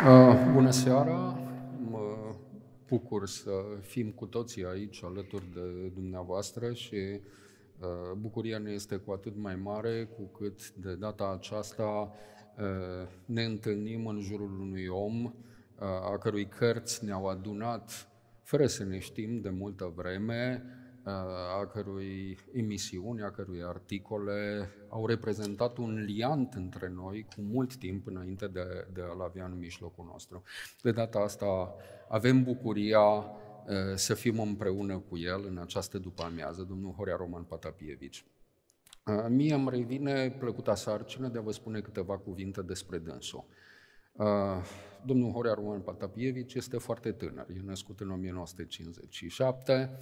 Ah. Bună seara! Mă bucur să fim cu toții aici alături de dumneavoastră și ah, bucuria ne este cu atât mai mare cu cât de data aceasta ah, ne întâlnim în jurul unui om a cărui cărți ne-au adunat fără să ne știm de multă vreme, a cărui emisiuni, a cărui articole au reprezentat un liant între noi cu mult timp înainte de, de a-l avea în mijlocul nostru. De data asta avem bucuria să fim împreună cu el în această după-amiază, domnul Horea Roman Patapievici. Mie îmi revine plăcuta sarcină de a vă spune câteva cuvinte despre dânsul. Uh, domnul Horea Roman Patapievici este foarte tânăr, e născut în 1957,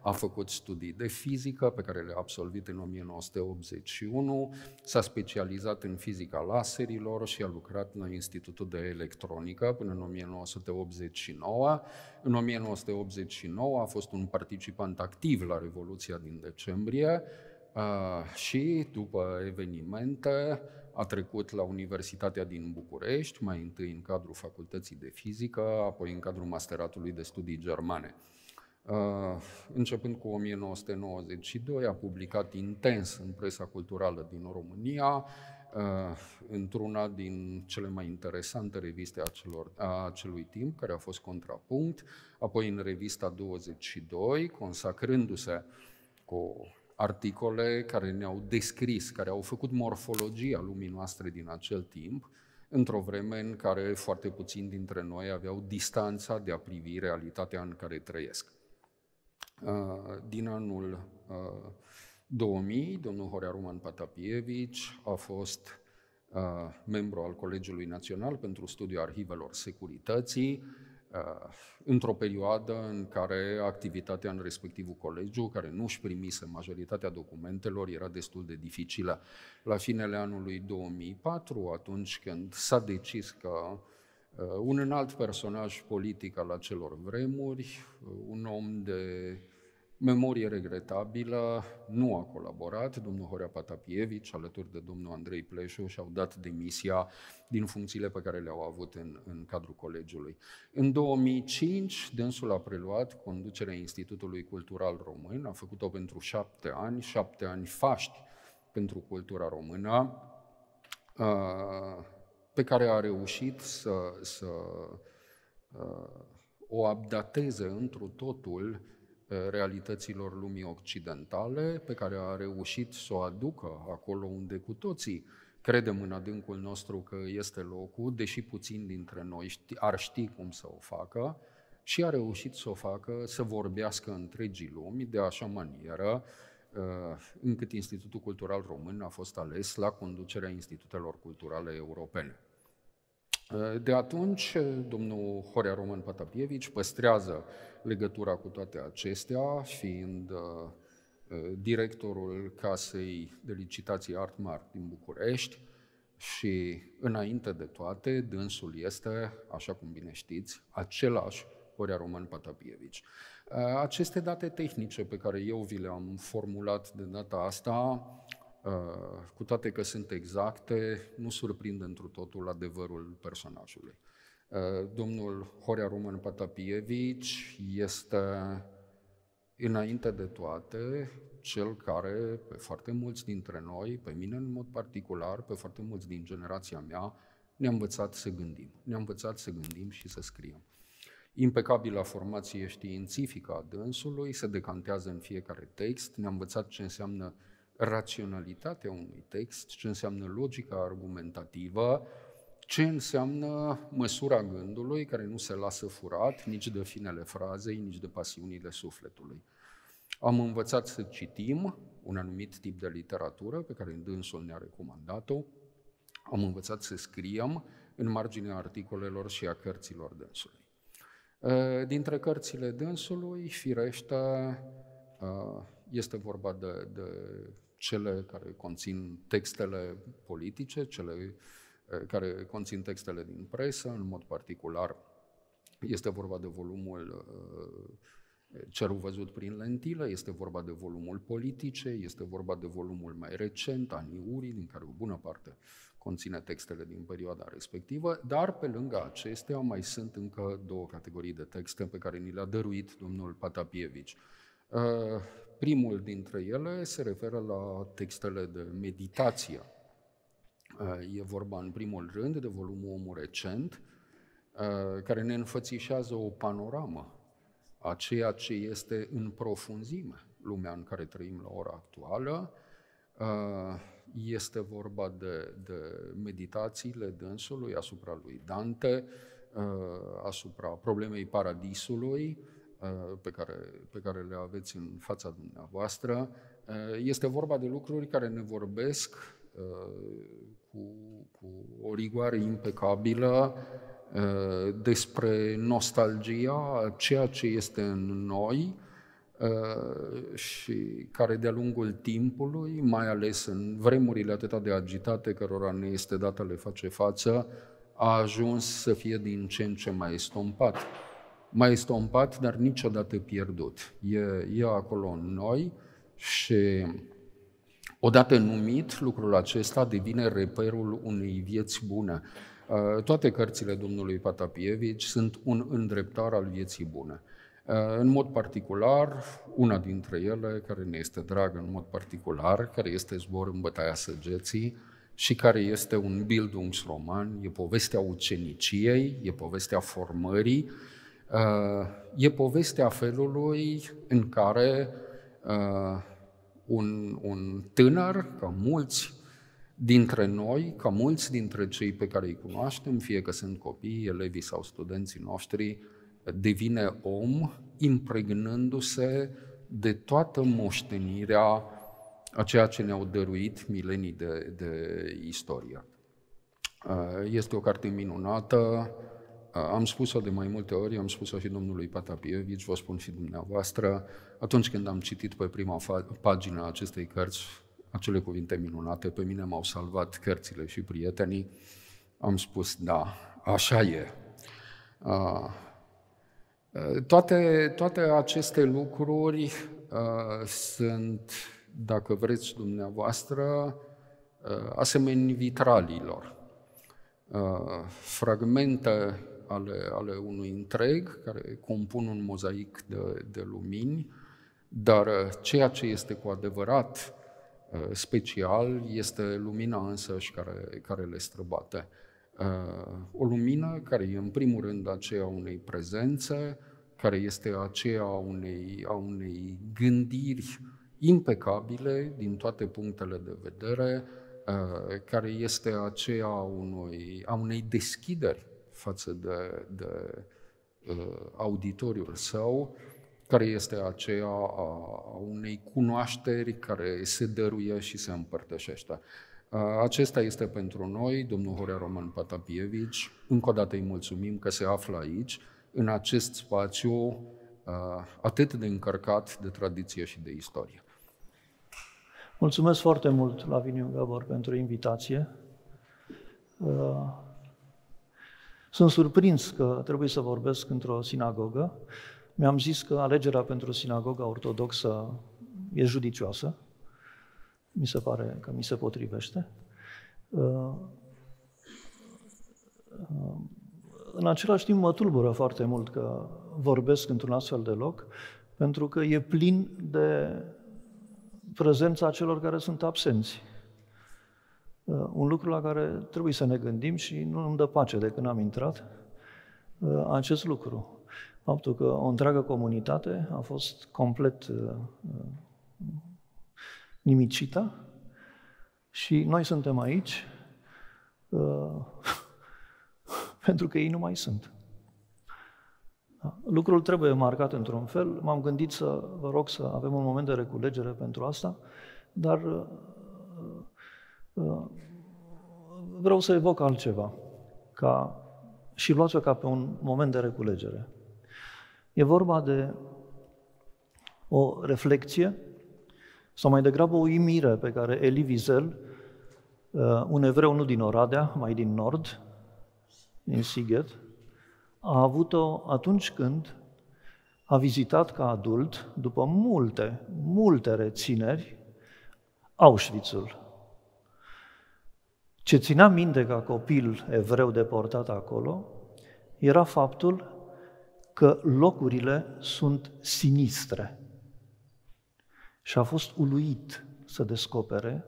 a făcut studii de fizică pe care le-a absolvit în 1981, s-a specializat în fizica laserilor și a lucrat la Institutul de Electronică până în 1989. În 1989 a fost un participant activ la Revoluția din decembrie uh, și după evenimente a trecut la Universitatea din București, mai întâi în cadrul Facultății de Fizică, apoi în cadrul Masteratului de Studii Germane. Uh, începând cu 1992, a publicat intens în presa culturală din România, uh, într-una din cele mai interesante reviste a, celor, a acelui timp, care a fost Contrapunct, apoi în revista 22, consacrându-se cu articole care ne-au descris, care au făcut morfologia lumii noastre din acel timp, într-o vreme în care foarte puțini dintre noi aveau distanța de a privi realitatea în care trăiesc. Uh, din anul 2000, uh, domnul Horea Roman Patapievici a fost uh, membru al Colegiului Național pentru Studiul Arhivelor Securității, Uh, într-o perioadă în care activitatea în respectivul colegiu, care nu își primise majoritatea documentelor, era destul de dificilă. La finele anului 2004, atunci când s-a decis că uh, un înalt personaj politic al acelor vremuri, uh, un om de Memorie regretabilă, nu a colaborat. Domnul Horea Patapievici, alături de domnul Andrei Pleșu, și-au dat demisia din funcțiile pe care le-au avut în, în cadrul colegiului. În 2005, dânsul a preluat conducerea Institutului Cultural Român, a făcut-o pentru șapte ani, șapte ani faști pentru cultura română, pe care a reușit să, să o abdateze întru totul Eh, realităților lumii occidentale, pe care a reușit să o aducă acolo unde cu toții credem în adâncul nostru că este locul, deși puțin dintre noi ar ști cum să o facă, și a reușit să o facă, să vorbească întregii lumi de așa manieră eh, încât Institutul Cultural Român a fost ales la conducerea institutelor culturale europene. Eh, de atunci, eh, domnul Horea Roman Patapievici păstrează legătura cu toate acestea, fiind eh, directorul casei de licitații Mart din București și, înainte de toate, dânsul este, așa cum bine știți, același Horea Roman Patapievici. Aceste date tehnice pe care eu vi le-am formulat de data asta Uh, cu toate că sunt exacte, nu surprind întru totul adevărul personajului. Uh, domnul Horea Roman Patapievici este, înainte de toate, cel care, pe foarte mulți dintre noi, pe mine în mod particular, pe foarte mulți din generația mea, ne-a învățat să gândim. Ne-a învățat să gândim și să scriem. Impecabila formație științifică a dânsului se decantează în fiecare text, ne-a învățat ce înseamnă uh, raționalitatea unui text, ce înseamnă logica argumentativă, ce înseamnă măsura gândului care nu se lasă furat nici de finele frazei, nici de pasiunile sufletului. Am învățat să citim un anumit tip de literatură pe care dânsul ne-a recomandat-o, am învățat să scriem în marginea articolelor și a cărților dânsului. Dintre cărțile dânsului, firește, este vorba de, de cele care conțin textele politice, cele eh, care conțin textele din presă, în mod particular este vorba de volumul eh, Cerul văzut prin lentilă, este vorba de volumul politice, este vorba de volumul mai recent, Aniurii, din care o bună parte conține textele din perioada respectivă, dar pe lângă acestea mai sunt încă două categorii de texte pe care ni le-a dăruit domnul Patapievici. Eh, Primul dintre ele se referă la textele de meditație. Uh, e vorba în primul rând de volumul Omul Recent, uh, care ne înfățișează o panoramă a ceea ce este în profunzime lumea în care trăim la ora actuală. Uh, este vorba de, de meditațiile dânsului asupra lui Dante, asupra problemei paradisului, Uh, pe care, pe care le aveți în fața dumneavoastră. Uh, este vorba de lucruri care ne vorbesc uh, cu, cu o rigoare impecabilă despre nostalgia, ceea ce este în noi și care de-a lungul timpului, mai ales în vremurile atâta de agitate cărora ne este dată le face față, a ajuns să fie din ce în ce mai estompat mai estompat, dar niciodată pierdut. E, e acolo în noi și odată numit, lucrul acesta devine reperul unei vieți bune. Uh, toate cărțile domnului Patapievici sunt un îndreptar al vieții bune. Uh, în mod particular, una dintre ele, care ne este dragă în mod particular, care este Zbor în bătaia săgeții și care este un Bildungsroman, e povestea uceniciei, e povestea formării, Uh, e povestea felului în care uh, un, un tânăr, ca mulți dintre noi, ca mulți dintre cei pe care îi cunoaștem, fie că sunt copii, elevii sau studenții noștri, devine om impregnându-se de toată moștenirea a ceea ce ne-au dăruit milenii de, de istorie. Uh, este o carte minunată, am spus-o de mai multe ori, am spus-o și domnului Patapievici, vă spun și dumneavoastră, atunci când am citit pe prima fa- pagină acestei cărți, acele cuvinte minunate, pe mine m-au salvat cărțile și prietenii, am spus, da, așa e. toate, toate aceste lucruri sunt, dacă vreți dumneavoastră, asemeni vitralilor, fragmente ale, ale unui întreg, care compun un mozaic de, de lumini, dar ceea ce este cu adevărat uh, special este lumina însăși care, care le străbate. Uh, o lumină care e în primul rând aceea unei prezențe, care este aceea unei, a unei gândiri impecabile din toate punctele de vedere, uh, care este aceea unui, a unei deschideri față de, de uh, auditoriul său, care este aceea a unei cunoașteri care se dăruie și se împărtășește. Acesta este pentru noi, domnul Horea Roman Patapievici. Încă o dată îi mulțumim că se află aici, în acest spațiu atât de încărcat de tradiție și de istorie. Mulțumesc foarte mult, Laviniu Gabor, pentru invitație. Sunt surprins că trebuie să vorbesc într-o sinagogă. Mi-am zis că alegerea pentru sinagoga ortodoxă e judicioasă. Mi se pare că mi se potrivește. Uh, uh, în același timp mă tulbură foarte mult că vorbesc într-un astfel de loc, pentru că e plin de prezența celor care sunt absenți. Uh, un lucru la care trebuie să ne gândim și nu îmi dă pace de când am intrat uh, acest lucru. Faptul că o întreagă comunitate a fost complet uh, nimicită și noi suntem aici pentru că ei nu mai sunt. Da. Lucrul trebuie marcat într-un fel. M-am gândit să vă rog să avem un moment de reculegere pentru asta, dar Ehm, vreau să evoc altceva ca, și luați-o ca pe un moment de reculegere. E vorba de o reflexie sau mai degrabă o imire pe care Eli Wiesel, ehm, un evreu nu din Oradea, mai din nord, din Sighet, a avut-o atunci când a vizitat ca adult, după multe, multe rețineri, Auschwitzul, ce ținea minte ca copil evreu deportat acolo era faptul că locurile sunt sinistre. Și a fost uluit să descopere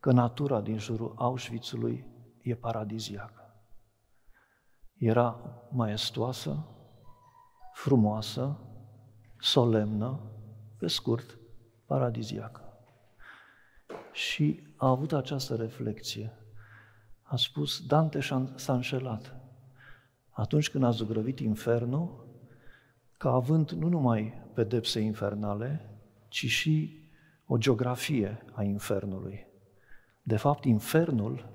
că natura din jurul Auschwitzului e paradiziacă. Era maestoasă, frumoasă, solemnă, pe scurt, paradiziacă. Și a avut această reflexie. A spus, Dante s-a înșelat. Atunci când a zugrăvit infernul, ca având nu numai pedepse infernale, ci și o geografie a infernului. De fapt, infernul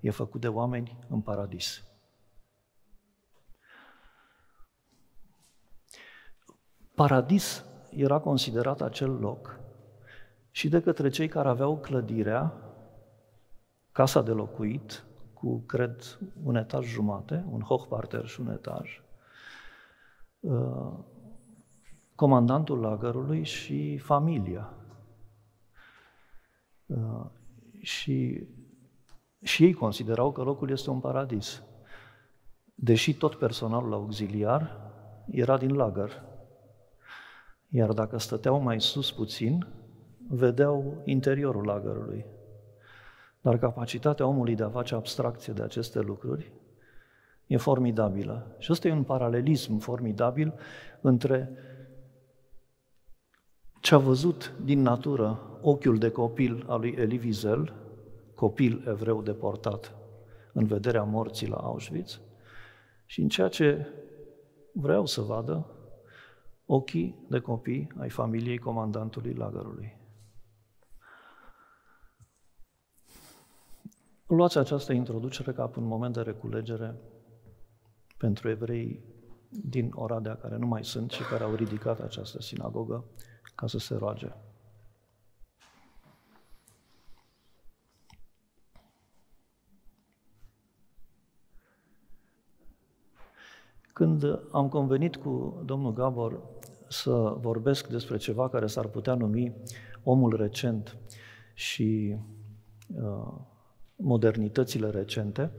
e făcut de oameni în paradis. Paradis era considerat acel loc și de către cei care aveau clădirea, casa de locuit, cu, cred, un etaj jumate, un hochparter și un etaj, uh, comandantul lagărului și familia. Uh, și, și ei considerau că locul este un paradis, deși tot personalul auxiliar era din lagăr. Iar dacă stăteau mai sus puțin, vedeau interiorul lagărului. Dar capacitatea omului de a face abstracție de aceste lucruri e formidabilă. Și ăsta e un paralelism formidabil între ce a văzut din natură ochiul de copil al lui Elie Wiesel, copil evreu deportat în vederea morții la Auschwitz, și în ceea ce vreau să vadă ochii de copii ai familiei comandantului lagărului. Luați această introducere ca un moment de reculegere pentru evrei din Oradea care nu mai sunt și care au ridicat această sinagogă ca să se roage. Când am convenit cu domnul Gabor să vorbesc despre ceva care s-ar putea numi omul recent și uh, modernitățile recente,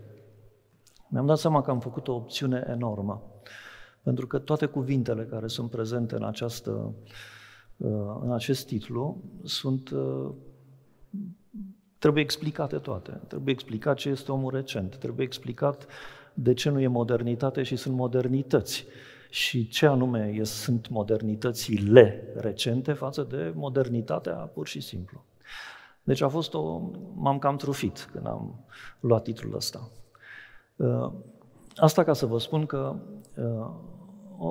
mi-am dat seama că am făcut o opțiune enormă. Pentru că toate cuvintele care sunt prezente în, această, uh, în acest titlu sunt uh, trebuie explicate toate. Trebuie explicat ce este omul recent, trebuie explicat de ce nu e modernitate și sunt modernități și ce anume sunt modernitățile recente față de modernitatea pur și simplu. Deci a fost o... m-am cam trufit când am luat titlul ăsta. Ă, asta ca să vă spun că ă,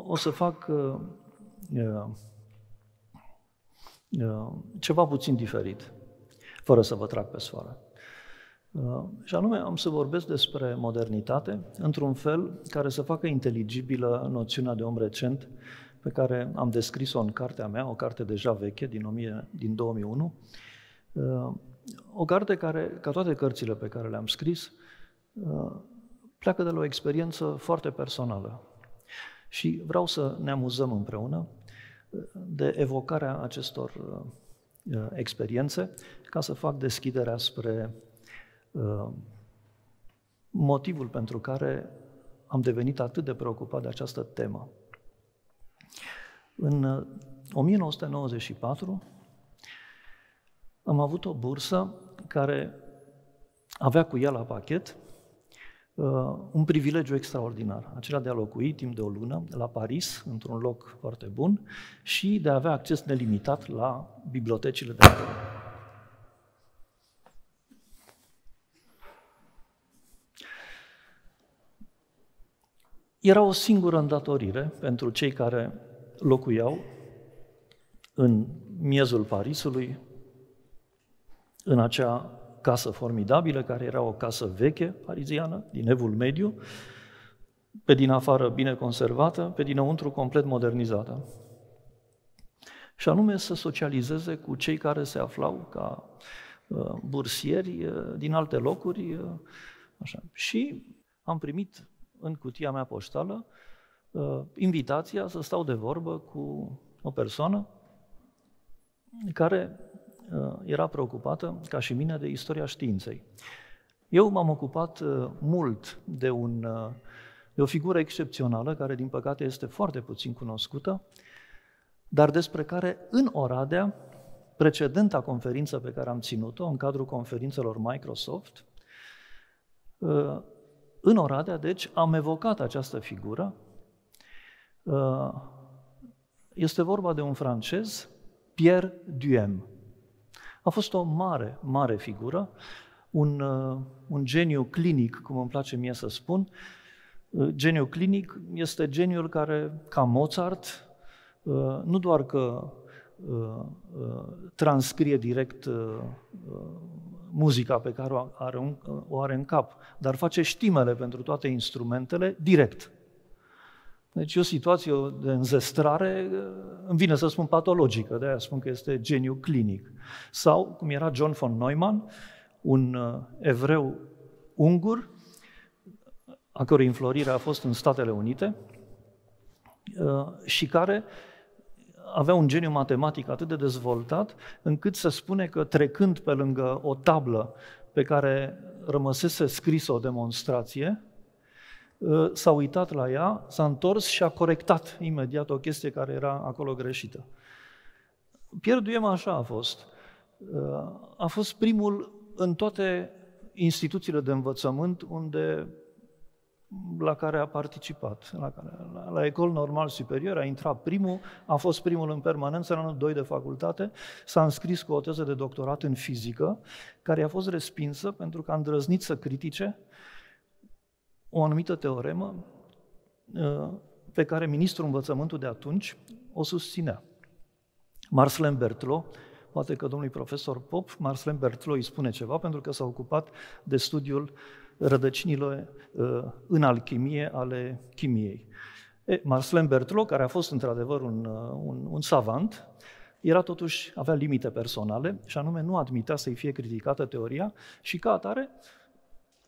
o, să fac ă, ceva puțin diferit, fără să vă trag pe sfoară. Și anume, am să vorbesc despre modernitate într-un fel care să facă inteligibilă noțiunea de om recent pe care am descris-o în cartea mea, o carte deja veche din, 1000, din 2001, Ă, o carte care, ca toate cărțile pe care le-am scris, ă, pleacă de la o experiență foarte personală. Și vreau să ne amuzăm împreună ă, de evocarea acestor experiențe ca să fac deschiderea spre motivul pentru care am devenit atât de preocupat de această temă. În 1994, am avut o bursă care avea cu ea la pachet uh, un privilegiu extraordinar, acela de a locui timp de o lună la Paris, într-un loc foarte bun, și de a avea acces nelimitat la bibliotecile de acolo. Era o singură îndatorire pentru cei care locuiau în miezul Parisului, în acea casă formidabilă, care era o casă veche pariziană, din Evul Mediu, pe din afară bine conservată, pe dinăuntru complet modernizată. Și anume să socializeze cu cei care se aflau ca uh, bursieri uh, din alte locuri. Uh, așa. Și am primit în cutia mea poștală invitația să stau de vorbă cu o persoană care Uh, era preocupată, ca și mine, de istoria științei. Eu m-am ocupat uh, mult de, un, uh, de o figură excepțională, care din păcate este foarte puțin cunoscută, dar despre care în Oradea, precedenta conferință pe care am ținut-o, în cadrul conferințelor Microsoft, în Oradea, deci, am evocat această figură. Este vorba de un francez, Pierre Duhem. A fost o mare, mare figură, un, uh, un geniu clinic, cum îmi place mie să spun. Uh, geniu clinic este geniul care, ca Mozart, uh, nu doar că transcrie direct muzica pe care o are, în cap, dar face știmele pentru toate instrumentele direct. Deci e o situație de înzestrare, îmi vine să spun patologică, de-aia spun că este geniu clinic. Sau, cum era John von Neumann, un uh, evreu ungur, a cărui înflorire a fost în Statele Unite, uh, și care avea un geniu matematic atât de dezvoltat, încât se spune că trecând pe lângă o tablă pe care rămăsese scris o demonstrație, Ă, s-a uitat la ea, s-a întors și a corectat imediat o chestie care era acolo greșită. Pierduiem așa a fost. Ă, a fost primul în toate instituțiile de învățământ unde la care a participat. La, care, la, la Ecol Normal Superior a intrat primul, a fost primul în permanență în anul 2 de facultate, s-a înscris cu o teză de doctorat în fizică, care a fost respinsă pentru că a îndrăznit să critique uh, o anumită teoremă uh, pe care ministrul învățământului de atunci o susținea. Marslen Bertlo, poate că domnului profesor Pop, Marslen Bertlo îi spune ceva pentru că s-a ocupat de studiul rădăcinilor uh, în alchimie ale chimiei. Marslen Bertlo, care a fost într-adevăr un, uh, un, un savant, era totuși, avea limite personale și anume nu admitea să-i fie criticată teoria și ca atare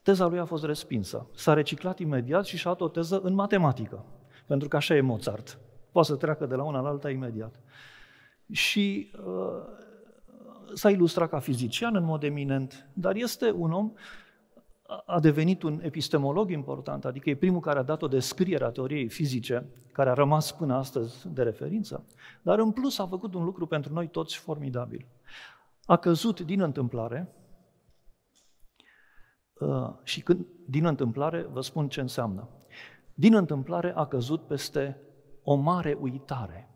Teza lui a fost respinsă. S-a reciclat imediat și și-a dat o teză în matematică, pentru că așa e Mozart. Poate să treacă de la una la alta imediat. Și uh, s-a ilustrat ca fizician în mod eminent, dar este un om, a devenit un epistemolog important, adică e primul care a dat o descriere a teoriei fizice, care a rămas până astăzi de referință, dar în plus a făcut un lucru pentru noi toți formidabil. A căzut din întâmplare Uh, și când, din întâmplare, vă spun ce înseamnă. Din întâmplare a căzut peste o mare uitare.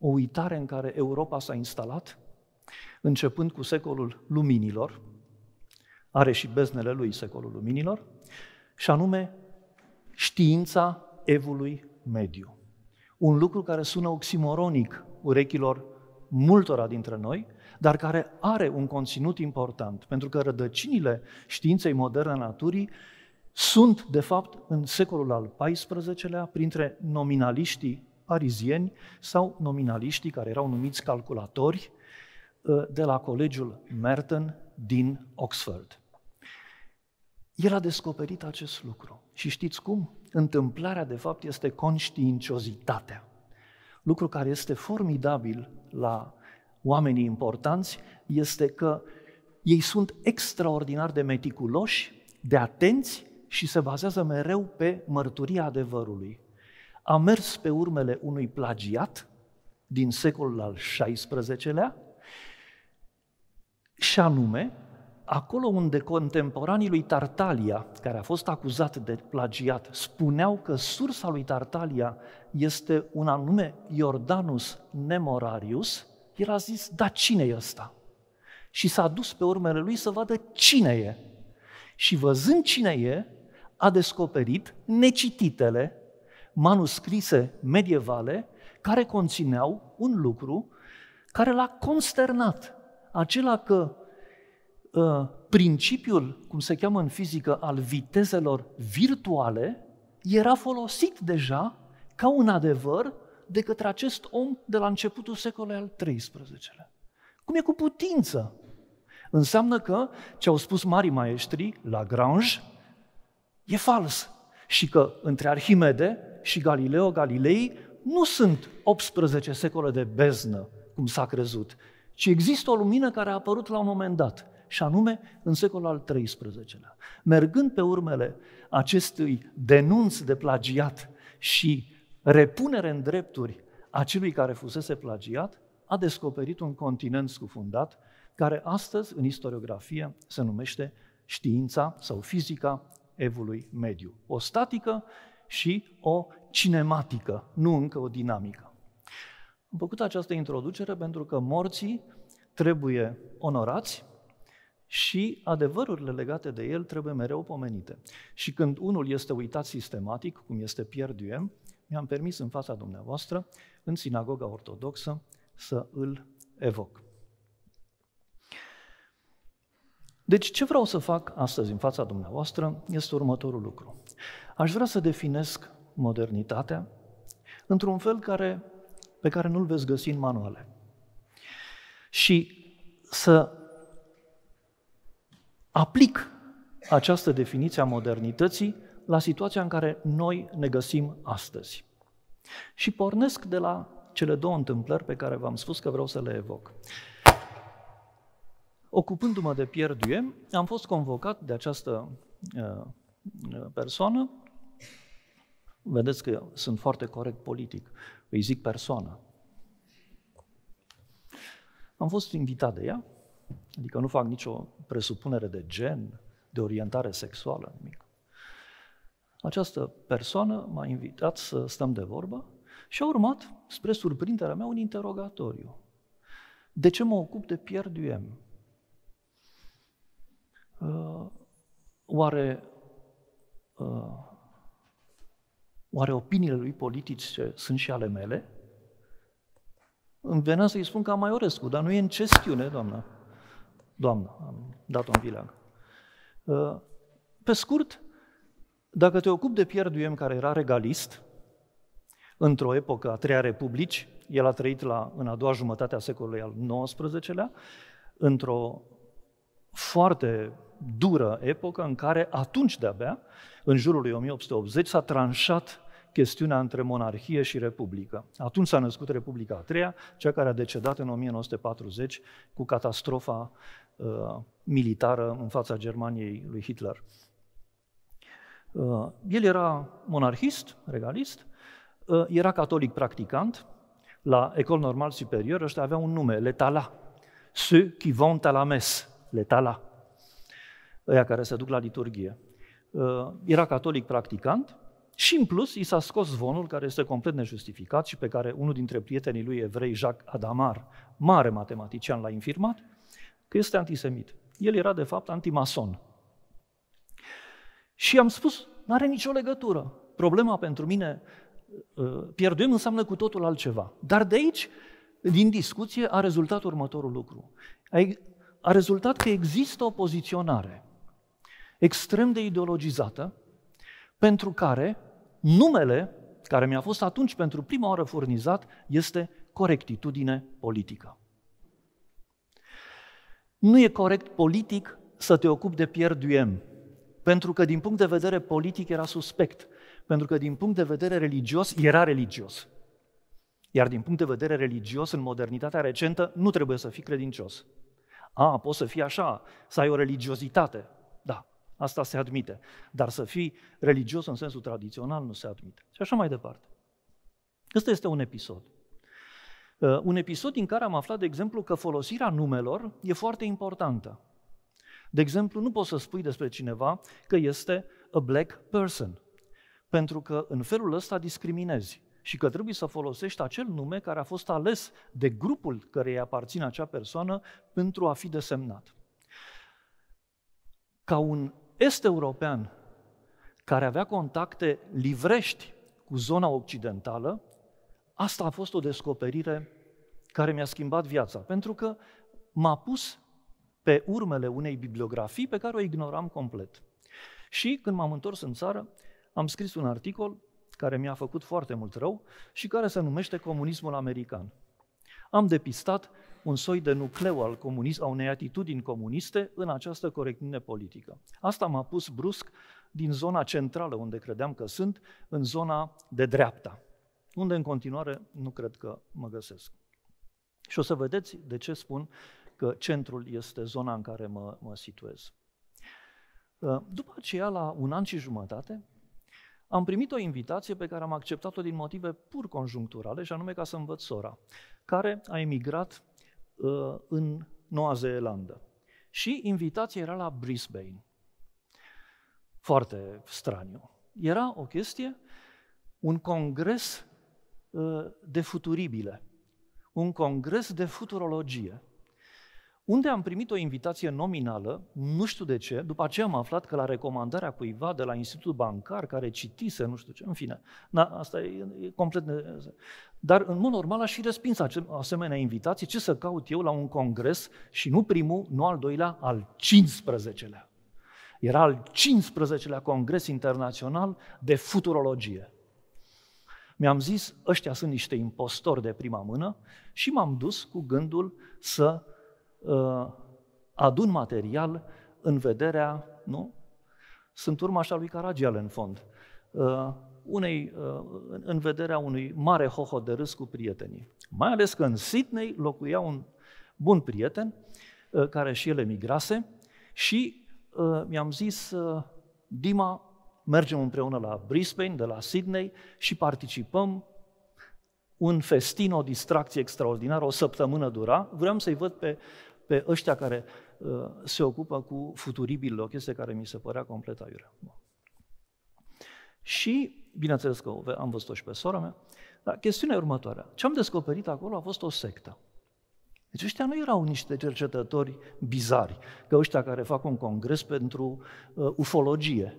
O uitare în care Europa s-a instalat, începând cu secolul luminilor, are și beznele lui secolul luminilor, și anume știința evului mediu. Un lucru care sună oximoronic urechilor multora dintre noi, dar care are un conținut important, pentru că rădăcinile științei moderne a naturii sunt, de fapt, în secolul al XIV-lea, printre nominaliștii parizieni sau nominaliștii care erau numiți calculatori ă, de la colegiul Merton din Oxford. El a descoperit acest lucru. Și știți cum? Întâmplarea, de fapt, este conștiinciozitatea. Lucru care este formidabil la oamenii importanți este că ei sunt extraordinar de meticuloși, de atenți și se bazează mereu pe mărturia adevărului. A mers pe urmele unui plagiat din secolul al XVI-lea și anume, acolo unde contemporanii lui Tartalia, care a fost acuzat de plagiat, spuneau că sursa lui Tartalia este un anume Iordanus Nemorarius, el a zis, da, cine e ăsta? Și s-a dus pe urmele lui să vadă cine e. Și văzând cine e, a descoperit necititele manuscrise medievale care conțineau un lucru care l-a consternat, acela că uh, principiul, cum se cheamă în fizică, al vitezelor virtuale era folosit deja ca un adevăr de către acest om de la începutul secolului al XIII-lea. Cum e cu putință? Înseamnă că ce au spus marii maestri, Lagrange, e fals și că între Arhimede și Galileo Galilei nu sunt 18 secole de beznă, cum s-a crezut, ci există o lumină care a apărut la un moment dat, și anume în secolul al XIII-lea. Mergând pe urmele acestui denunț de plagiat și repunere în drepturi a celui care fusese plagiat, a descoperit un continent scufundat, care astăzi, în istoriografie, se numește știința sau fizica evului mediu. O statică și o cinematică, nu încă o dinamică. Am făcut această introducere pentru că morții trebuie onorați și adevărurile legate de el trebuie mereu pomenite. Și când unul este uitat sistematic, cum este Pierre Duhem, mi-am permis în fața dumneavoastră, în sinagoga ortodoxă, să îl evoc. Deci ce vreau să fac astăzi în fața dumneavoastră este următorul lucru. Aș vrea să definesc modernitatea într-un fel care, pe care nu-l veți găsi în manuale. Și să aplic această definiție a modernității la situația în care noi ne găsim astăzi. Și pornesc de la cele două întâmplări pe care v-am spus că vreau să le evoc. Ocupându-mă de Pierduie, am fost convocat de această uh, uh, persoană. Vedeți că sunt foarte corect politic, îi zic persoană. Am fost invitat de ea, adică nu fac nicio presupunere de gen, de orientare sexuală, nimic. Această persoană m-a invitat să stăm de vorbă și a urmat, spre surprinderea mea, un interogatoriu. De ce mă ocup de Pierre Duhem? Oare, uh, oare opiniile lui politice sunt și ale mele? Îmi venea să-i spun că am mai Maiorescu, dar nu e în chestiune, doamnă. Doamnă, am dat-o în vileag. Uh, pe scurt, dacă te ocupi de Pierre Duhem, care era regalist, într-o epocă a treia republici, el a trăit la, în a doua jumătate a secolului al XIX-lea, într-o foarte dură epocă în care atunci de-abia, în jurul lui 1880, s-a tranșat chestiunea între monarhie și republică. Atunci s-a născut Republica a treia, cea care a decedat în 1940 cu catastrofa uh, militară în fața Germaniei lui Hitler. Uh, el era monarhist, regalist, uh, era catolic practicant, la Ecole Normale Superior, ăștia avea un nume, Letala. Ceux qui vont à la messe, Letala. Ăia care se duc la liturghie. Uh, era catolic practicant și în plus i s-a scos zvonul care este complet nejustificat și pe care unul dintre prietenii lui evrei, Jacques Adamar, mare matematician, l-a infirmat, că este antisemit. El era de fapt antimason, și am spus, nu are nicio legătură. Problema pentru mine, uh, pierdem înseamnă cu totul altceva. Dar de aici, din discuție, a rezultat următorul lucru. A rezultat că există o poziționare extrem de ideologizată, pentru care numele care mi-a fost atunci pentru prima oară furnizat este corectitudine politică. Nu e corect politic să te ocupi de pierduiem. Pentru că din punct de vedere politic era suspect, pentru că din punct de vedere religios era religios. Iar din punct de vedere religios, în modernitatea recentă, nu trebuie să fii credincios. A, poți să fii așa, să ai o religiozitate. Da, asta se admite. Dar să fii religios în sensul tradițional nu se admite. Și așa mai departe. Ăsta este un episod. Uh, un episod din care am aflat, de exemplu, că folosirea numelor e foarte importantă. De exemplu, nu poți să spui despre cineva că este a black person, pentru că în felul ăsta discriminezi și că trebuie să folosești acel nume care a fost ales de grupul care îi aparține acea persoană pentru a fi desemnat. Ca un est-european care avea contacte livrești cu zona occidentală, asta a fost o descoperire care mi-a schimbat viața, pentru că m-a pus pe urmele unei bibliografii pe care o ignoram complet. Și când m-am întors în țară, am scris un articol care mi-a făcut foarte mult rău și care se numește Comunismul American. Am depistat un soi de nucleu al comunism, a unei atitudini comuniste în această corectine politică. Asta m-a pus brusc din zona centrală unde credeam că sunt, în zona de dreapta, unde în continuare nu cred că mă găsesc. Și o să vedeți de ce spun că centrul este zona în care mă, mă situez. Uh, după aceea, la un an și jumătate, am primit o invitație pe care am acceptat-o din motive pur conjuncturale, și anume ca să învăț sora, care a emigrat uh, în Noua Zeelandă. Și invitația era la Brisbane. Foarte straniu. Era o chestie, un congres uh, de futuribile, un congres de futurologie unde am primit o invitație nominală, nu știu de ce, după aceea am aflat că la recomandarea cuiva de la Institutul Bancar, care citise, nu știu ce, în fine, na, asta e, e complet... Ne... Dar în mod normal aș fi respins asemenea invitații, ce să caut eu la un congres și nu primul, nu al doilea, al 15-lea. Era al 15-lea congres internațional de futurologie. Mi-am zis, ăștia sunt niște impostori de prima mână și m-am dus cu gândul să Uh, adun material în vederea, nu? Sunt urmașa lui Caragial în fond, uh, unei, uh, în vederea unui mare hoho de râs cu prietenii. Mai ales că în Sydney locuia un bun prieten, care și el emigrase, și mi-am zis, Dima, mergem împreună la Brisbane, de la Sydney, și participăm un festin, o distracție extraordinară, o săptămână dura. Vreau să-i văd pe pe ăștia care uh, se ocupă cu futuribile o chestie care mi se părea complet aiurea. Bun. Și, bineînțeles că am văzut-o și pe sora mea, dar chestiunea e următoarea. Ce am descoperit acolo a fost o sectă. Deci ăștia nu erau niște cercetători bizari, că ăștia care fac un congres pentru uh, ufologie,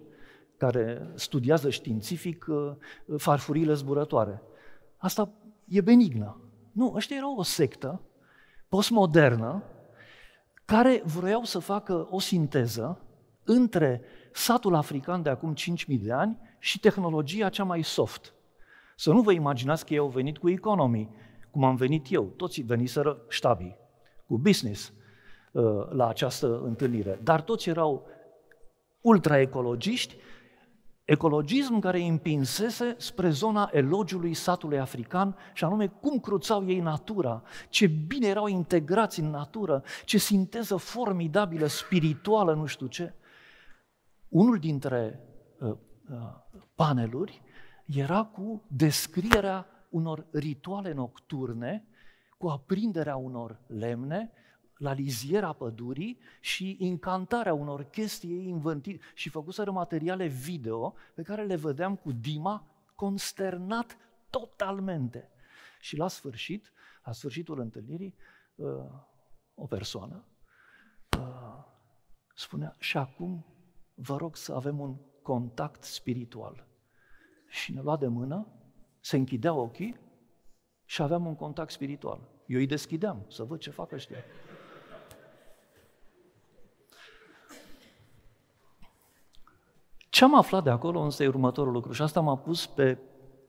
care studiază științific uh, farfurile zburătoare. Asta e benignă. Nu, ăștia erau o sectă postmodernă care vreau să facă o sinteză între satul african de acum 5.000 de ani și tehnologia cea mai soft. Să nu vă imaginați că ei au venit cu economii, cum am venit eu, toți veniseră ștabii, cu business uh, la această întâlnire, dar toți erau ultraecologiști ecologism care îi împinsese spre zona elogiului satului african și anume cum cruțau ei natura, ce bine erau integrați în natură, ce sinteză formidabilă, spirituală, nu știu ce. Unul dintre uh, uh, paneluri era cu descrierea unor rituale nocturne, cu aprinderea unor lemne, la liziera pădurii și incantarea unor chestii inventite și făcuseră materiale video pe care le vedeam cu Dima consternat totalmente. Și la sfârșit, la sfârșitul întâlnirii, uh, o persoană uh, spunea, și acum vă rog să avem un contact spiritual. Și ne lua de mână, se închidea ochii și aveam un contact spiritual. Eu îi deschideam să văd ce fac ăștia. Ce am aflat de acolo însă e următorul lucru și asta m-a pus pe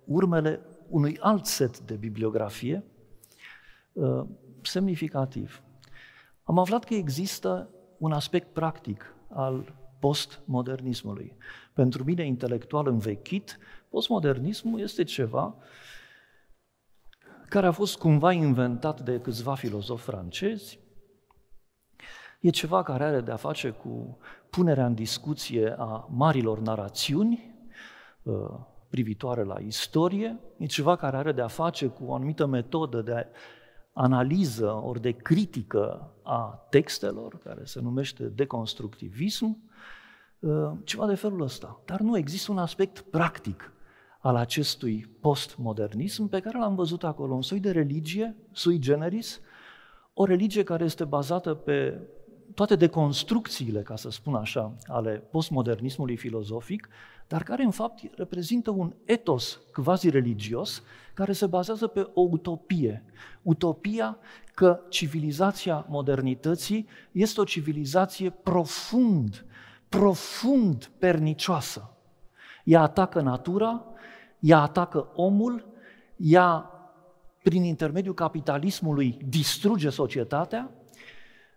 urmele unui alt set de bibliografie uh, semnificativ. Am aflat că există un aspect practic al postmodernismului. Pentru mine, intelectual învechit, postmodernismul este ceva care a fost cumva inventat de câțiva filozofi francezi. E ceva care are de-a face cu punerea în discuție a marilor narațiuni uh, privitoare la istorie, e ceva care are de a face cu o anumită metodă de analiză ori de critică a textelor, care se numește deconstructivism, uh, ceva de felul ăsta. Dar nu există un aspect practic al acestui postmodernism pe care l-am văzut acolo, un soi de religie, sui generis, o religie care este bazată pe toate deconstrucțiile, ca să spun așa, ale postmodernismului filozofic, dar care în fapt reprezintă un etos quasi-religios care se bazează pe o utopie. Utopia că civilizația modernității este o civilizație profund, profund pernicioasă. Ea atacă natura, ea atacă omul, ea, prin intermediul capitalismului, distruge societatea,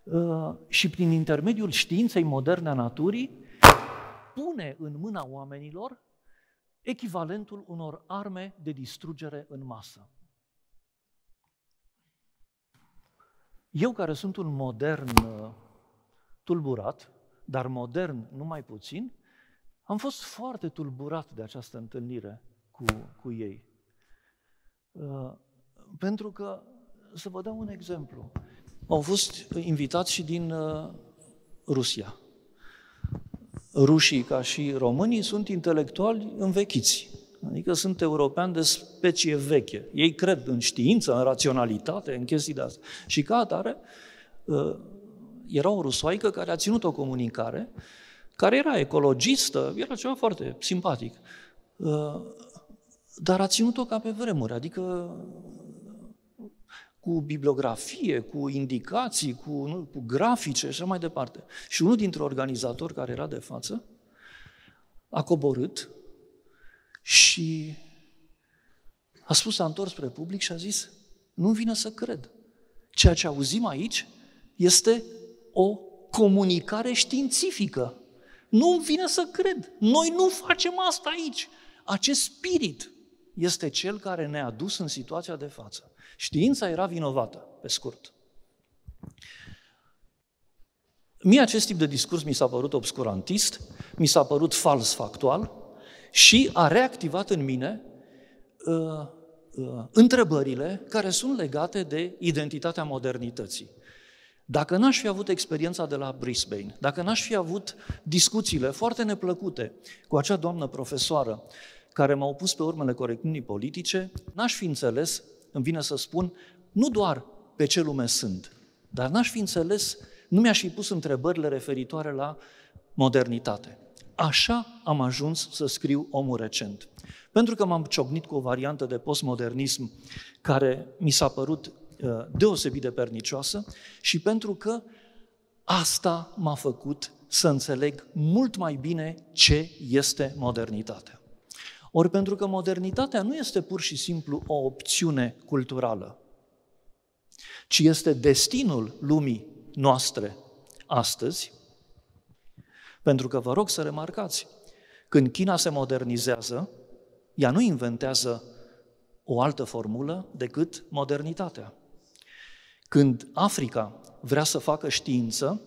Uh, și prin intermediul științei moderne a naturii pune în mâna oamenilor echivalentul unor arme de distrugere în masă. Eu, care sunt un modern uh, tulburat, dar modern numai puțin, am fost foarte tulburat de această întâlnire cu, cu ei. Uh, pentru că, să vă dau un exemplu, au fost invitați și din uh, Rusia. Rușii, ca și românii, sunt intelectuali învechiți, adică sunt europeani de specie veche. Ei cred în știință, în raționalitate, în chestii de astea. Și ca atare, uh, era o rusoaică care a ținut o comunicare, care era ecologistă, era ceva foarte simpatic, uh, dar a ținut-o ca pe vremuri, adică cu bibliografie, cu indicații, cu, nu, cu grafice și așa mai departe. Și unul dintre organizatori care era de față a coborât și a spus, s-a întors spre public și a zis, nu vine să cred. Ceea ce auzim aici este o comunicare științifică. nu vine să cred. Noi nu facem asta aici. Acest spirit este cel care ne-a dus în situația de față. Știința era vinovată, pe scurt. Mie acest tip de discurs mi s-a părut obscurantist, mi s-a părut fals factual și a reactivat în mine uh, uh, întrebările care sunt legate de identitatea modernității. Dacă n-aș fi avut experiența de la Brisbane, dacă n-aș fi avut discuțiile foarte neplăcute cu acea doamnă profesoară care m-au pus pe urmele corectunii politice, n-aș fi înțeles îmi vine să spun, nu doar pe ce lume sunt, dar n-aș fi înțeles, nu mi-aș fi pus întrebările referitoare la modernitate. Așa am ajuns să scriu omul recent. Pentru că m-am ciocnit cu o variantă de postmodernism care mi s-a părut uh, deosebit de pernicioasă și pentru că asta m-a făcut să înțeleg mult mai bine ce este modernitatea. Ori pentru că modernitatea nu este pur și simplu o opțiune culturală, ci este destinul lumii noastre astăzi, pentru că vă rog să remarcați, când China se modernizează, ea nu inventează o altă formulă decât modernitatea. Când Africa vrea să facă știință,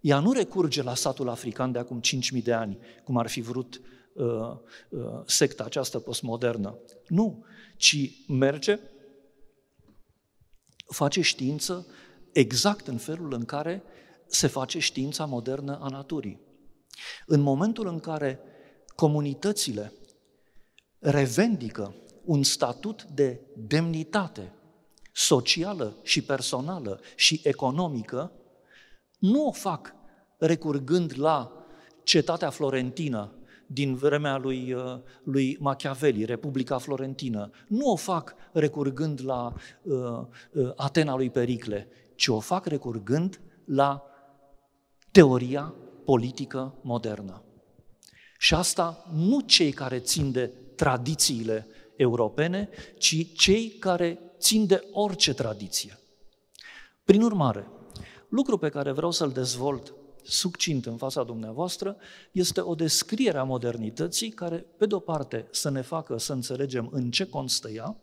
ea nu recurge la satul african de acum 5.000 de ani, cum ar fi vrut Uh, uh, secta aceasta postmodernă. Nu, ci merge, face știință exact în felul în care se face știința modernă a naturii. În momentul în care comunitățile revendică un statut de demnitate socială și personală și economică, nu o fac recurgând la cetatea florentină din vremea lui, uh, lui Machiavelli, Republica Florentină. Nu o fac recurgând la uh, uh, Atena lui Pericle, ci o fac recurgând la teoria politică modernă. Și asta nu cei care țin de tradițiile europene, ci cei care țin de orice tradiție. Prin urmare, lucru pe care vreau să-l dezvolt succint în fața dumneavoastră este o descriere a modernității care, pe de-o parte, să ne facă să înțelegem în ce constă ea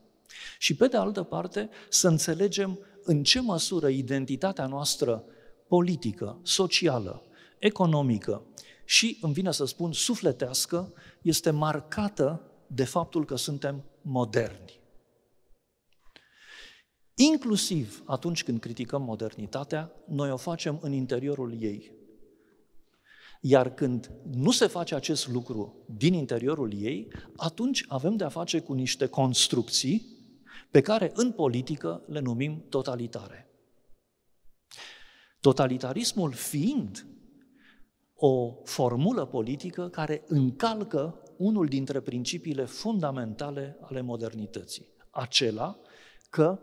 și, pe de altă parte, să înțelegem în ce măsură identitatea noastră politică, socială, economică și, îmi vine să spun, sufletească, este marcată de faptul că suntem moderni. Inclusiv atunci când criticăm modernitatea, noi o facem în interiorul ei, iar când nu se face acest lucru din interiorul ei, atunci avem de-a face cu niște construcții pe care în politică le numim totalitare. Totalitarismul fiind o formulă politică care încalcă unul dintre principiile fundamentale ale modernității, acela că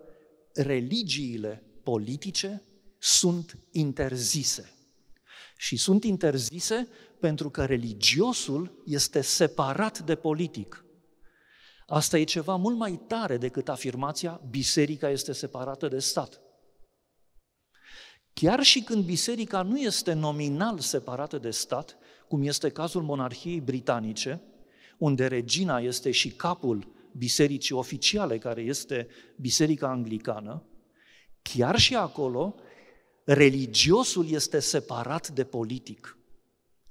religiile politice sunt interzise și sunt interzise pentru că religiosul este separat de politic. Asta e ceva mult mai tare decât afirmația biserica este separată de stat. Chiar și când biserica nu este nominal separată de stat, cum este cazul monarhiei britanice, unde regina este și capul bisericii oficiale, care este Biserica Anglicană, chiar și acolo religiosul este separat de politic.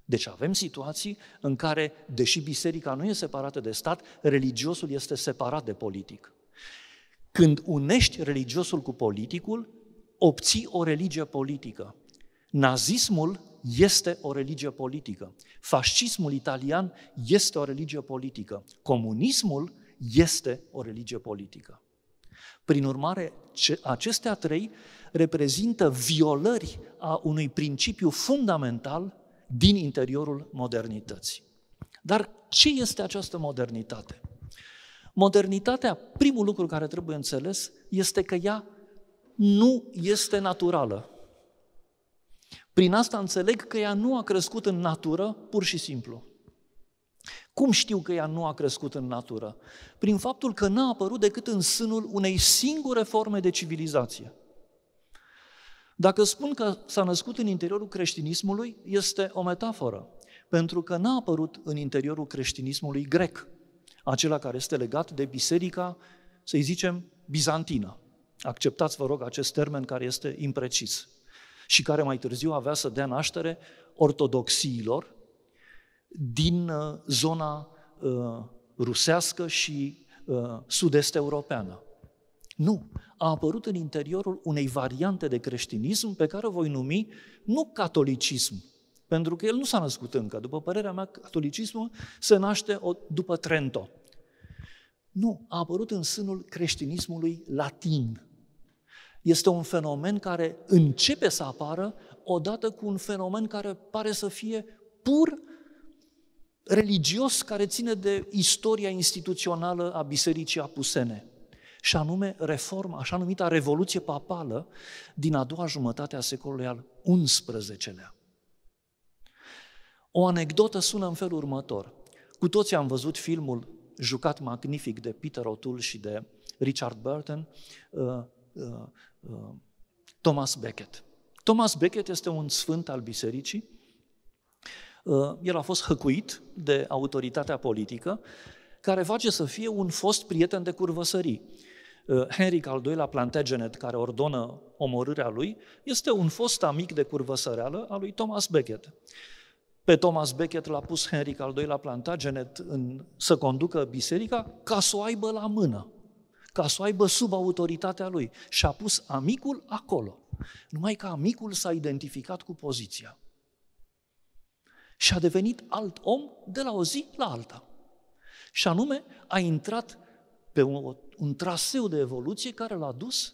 Deci avem situații în care, deși biserica nu e separată de stat, religiosul este separat de politic. Când unești religiosul cu politicul, obții o religie politică. Nazismul este o religie politică. Fascismul italian este o religie politică. Comunismul este o religie politică. Prin urmare, acestea trei reprezintă violări a unui principiu fundamental din interiorul modernității. Dar ce este această modernitate? Modernitatea, primul lucru care trebuie înțeles, este că ea nu este naturală. Prin asta înțeleg că ea nu a crescut în natură, pur și simplu. Cum știu că ea nu a crescut în natură? Prin faptul că n-a apărut decât în sânul unei singure forme de civilizație. Dacă spun că s-a născut în interiorul creștinismului, este o metaforă, pentru că n-a apărut în interiorul creștinismului grec, acela care este legat de biserica, să-i zicem, bizantină. Acceptați, vă rog, acest termen care este imprecis și care mai târziu avea să dea naștere ortodoxiilor, din uh, zona uh, rusească și uh, sud-est europeană. Nu, a apărut în interiorul unei variante de creștinism pe care o voi numi nu catolicism, pentru că el nu s-a născut încă. După părerea mea, catolicismul se naște după Trento. Nu, a apărut în sânul creștinismului latin. Este un fenomen care începe să apară odată cu un fenomen care pare să fie pur religios care ține de istoria instituțională a Bisericii Apusene, și anume reforma, așa numita Revoluție Papală din a doua jumătate a secolului al XI-lea. O anecdotă sună în felul următor. Cu toți am văzut filmul jucat magnific de Peter O'Toole și de Richard Burton, uh, uh, uh, Thomas Becket. Thomas Becket este un sfânt al bisericii Uh, el a fost hăcuit de autoritatea politică, care face să fie un fost prieten de curvăsării. Uh, Henric al II-lea Plantagenet, care ordonă omorârea lui, este un fost amic de curvăsăreală a lui Thomas Becket. Pe Thomas Becket l-a pus Henric al II-lea Plantagenet în, să conducă biserica ca să o aibă la mână, ca să o aibă sub autoritatea lui. Și a pus amicul acolo. Numai că amicul s-a identificat cu poziția și a devenit alt om de la o zi la alta. Și anume, a intrat pe un, un traseu de evoluție care l-a dus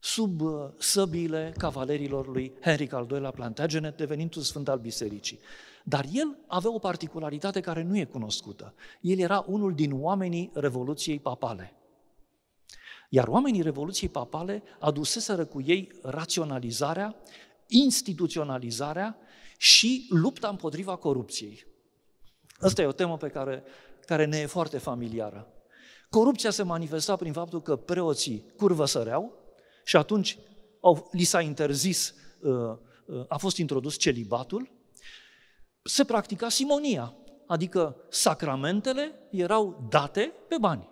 sub uh, săbile cavalerilor lui Henric al II-lea Plantagenet, devenind un sfânt al bisericii. Dar el avea o particularitate care nu e cunoscută. El era unul din oamenii Revoluției Papale. Iar oamenii Revoluției Papale aduseseră cu ei raționalizarea, instituționalizarea și lupta împotriva corupției. Asta e o temă pe care, care ne e foarte familiară. Corupția se manifesta prin faptul că preoții curvă săreau și atunci au, li s-a interzis, uh, uh, a fost introdus celibatul, se practica simonia, adică sacramentele erau date pe bani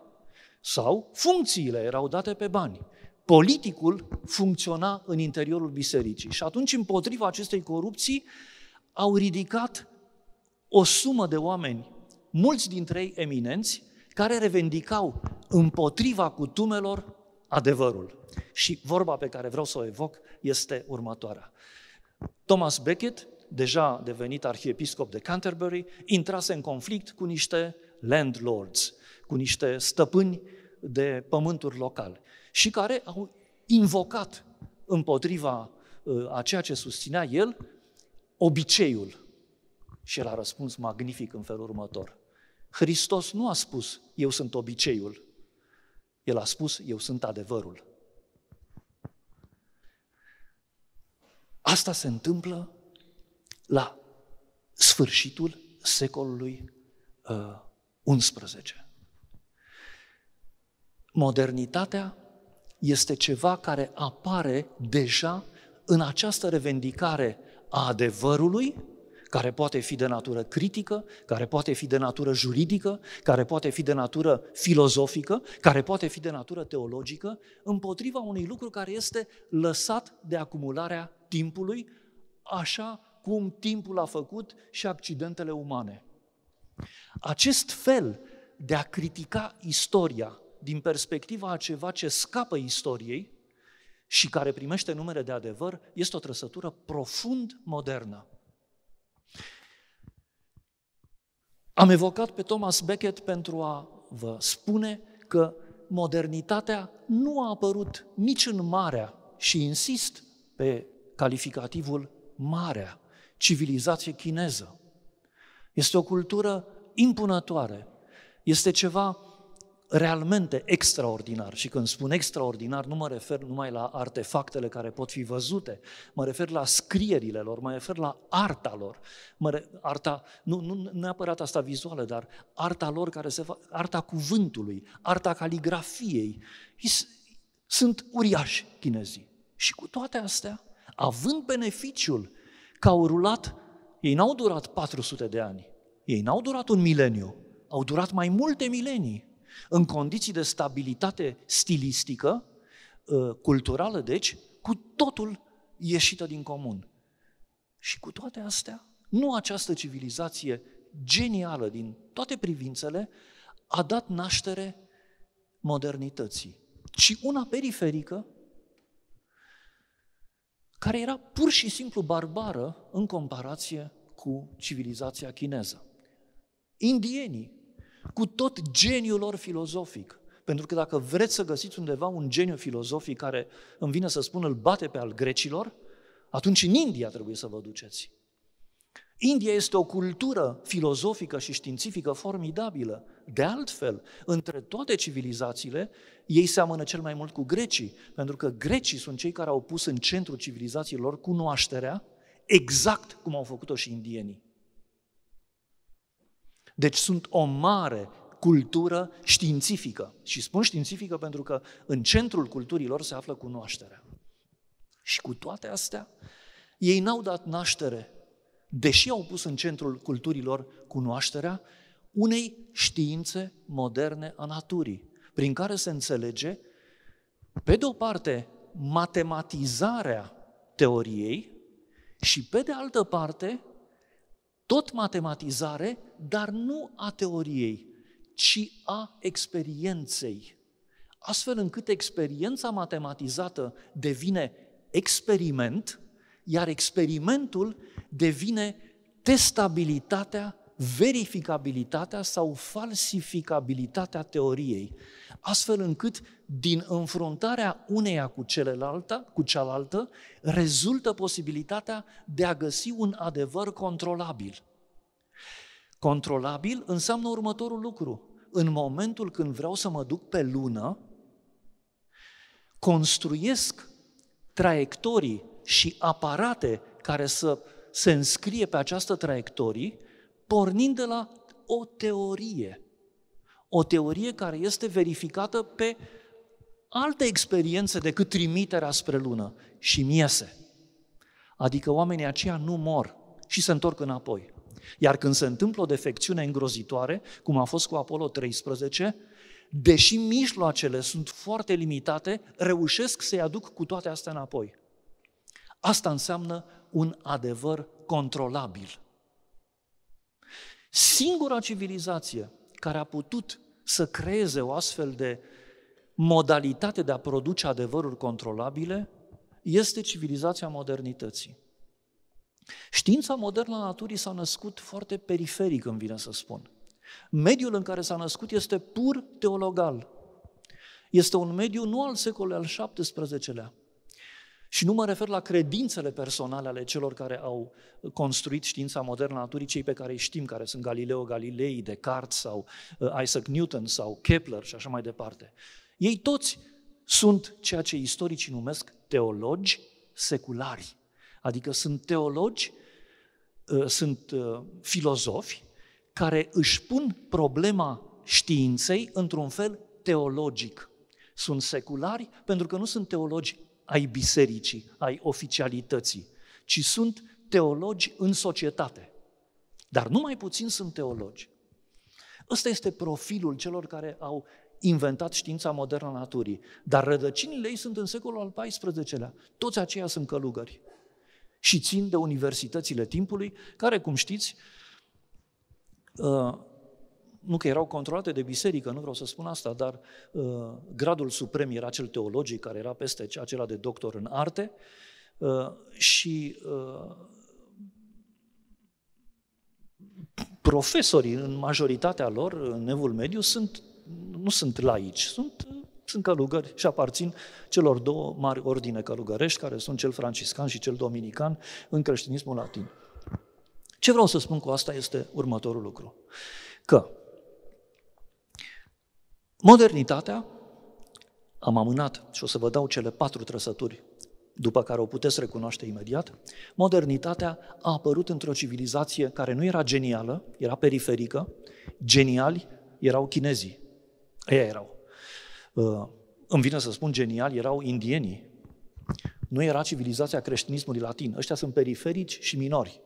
sau funcțiile erau date pe bani. Politicul funcționa în interiorul bisericii și atunci împotriva acestei corupții au ridicat o sumă de oameni, mulți dintre ei eminenți, care revendicau împotriva cutumelor adevărul. Și vorba pe care vreau să o evoc este următoarea. Thomas Becket, deja devenit arhiepiscop de Canterbury, intrase în conflict cu niște landlords, cu niște stăpâni de pământuri locale și care au invocat împotriva uh, a ceea ce susținea el obiceiul. Și el a răspuns magnific în felul următor. Hristos nu a spus, eu sunt obiceiul. El a spus, eu sunt adevărul. Asta se întâmplă la sfârșitul secolului uh, 11. Modernitatea este ceva care apare deja în această revendicare a adevărului, care poate fi de natură critică, care poate fi de natură juridică, care poate fi de natură filozofică, care poate fi de natură teologică, împotriva unui lucru care este lăsat de acumularea timpului, așa cum timpul a făcut și accidentele umane. Acest fel de a critica istoria din perspectiva a ceva ce scapă istoriei, și care primește numele de adevăr, este o trăsătură profund modernă. Am evocat pe Thomas Becket pentru a vă spune că modernitatea nu a apărut nici în Marea, și insist pe calificativul Marea, civilizație chineză. Este o cultură impunătoare, este ceva realmente extraordinar. Și când spun extraordinar, nu mă refer numai la artefactele care pot fi văzute, mă refer la scrierile lor, mă refer la arta lor. Mă re, arta, nu, nu neapărat asta vizuală, dar arta lor care se fa, arta cuvântului, arta caligrafiei. Sunt uriași chinezii. Și cu toate astea, având beneficiul că au rulat, ei n-au durat 400 de ani, ei n-au durat un mileniu, au durat mai multe milenii în condiții de stabilitate stilistică, ă, culturală, deci, cu totul ieșită din comun. Și cu toate astea, nu această civilizație genială din toate privințele a dat naștere modernității, ci una periferică care era pur și simplu barbară în comparație cu civilizația chineză. Indienii cu tot geniul lor filozofic. Pentru că dacă vreți să găsiți undeva un geniu filozofic care îmi vine să spun îl bate pe al grecilor, atunci în India trebuie să vă duceți. India este o cultură filozofică și științifică formidabilă. De altfel, între toate civilizațiile, ei seamănă cel mai mult cu grecii, pentru că grecii sunt cei care au pus în centrul civilizațiilor cunoașterea, exact cum au făcut-o și indienii. Deci sunt o mare cultură științifică. Și spun științifică pentru că în centrul culturilor se află cunoașterea. Și cu toate astea, ei n-au dat naștere, deși au pus în centrul culturilor cunoașterea, unei științe moderne a naturii, prin care se înțelege, pe de o parte, matematizarea teoriei și, pe de altă parte, tot matematizare, dar nu a teoriei, ci a experienței. Astfel încât experiența matematizată devine experiment, iar experimentul devine testabilitatea verificabilitatea sau falsificabilitatea teoriei, astfel încât din înfruntarea uneia cu celelalte, cu cealaltă, rezultă posibilitatea de a găsi un adevăr controlabil. Controlabil înseamnă următorul lucru. În momentul când vreau să mă duc pe lună, construiesc traiectorii și aparate care să se înscrie pe această traiectorie pornind de la o teorie. O teorie care este verificată pe alte experiențe decât trimiterea spre lună și miese. Adică oamenii aceia nu mor și se întorc înapoi. Iar când se întâmplă o defecțiune îngrozitoare, cum a fost cu Apollo 13, deși mijloacele sunt foarte limitate, reușesc să-i aduc cu toate astea înapoi. Asta înseamnă un adevăr controlabil. Singura civilizație care a putut să creeze o astfel de modalitate de a produce adevăruri controlabile este civilizația modernității. Știința modernă a naturii s-a născut foarte periferic, îmi vine să spun. Mediul în care s-a născut este pur teologal. Este un mediu nu al secolului al XVII-lea, și nu mă refer la credințele personale ale celor care au construit știința modernă a naturii, cei pe care îi știm, care sunt Galileo Galilei, Descartes sau uh, Isaac Newton sau Kepler și așa mai departe. Ei toți sunt ceea ce istoricii numesc teologi seculari. Adică sunt teologi, uh, sunt uh, filozofi care își pun problema științei într-un fel teologic. Sunt seculari pentru că nu sunt teologi ai bisericii, ai oficialității, ci sunt teologi în societate. Dar nu mai puțin sunt teologi. Ăsta este profilul celor care au inventat știința modernă a naturii. Dar rădăcinile ei sunt în secolul al XIV-lea. Toți aceia sunt călugări. Și țin de universitățile timpului, care, cum știți, ă, nu că erau controlate de biserică, nu vreau să spun asta, dar uh, gradul suprem era cel teologic, care era peste acela de doctor în arte uh, și uh, profesorii, în majoritatea lor, în nevul mediu, sunt, nu sunt laici, sunt, sunt călugări și aparțin celor două mari ordine călugărești, care sunt cel franciscan și cel dominican, în creștinismul latin. Ce vreau să spun cu asta este următorul lucru. Că Modernitatea am amânat și o să vă dau cele patru trăsături după care o puteți recunoaște imediat, modernitatea a apărut într-o civilizație care nu era genială, era periferică, geniali erau chinezii. Ei erau. Uh, îmi vine să spun geniali, erau indienii. Nu era civilizația creștinismului latin. Ăștia sunt periferici și minori.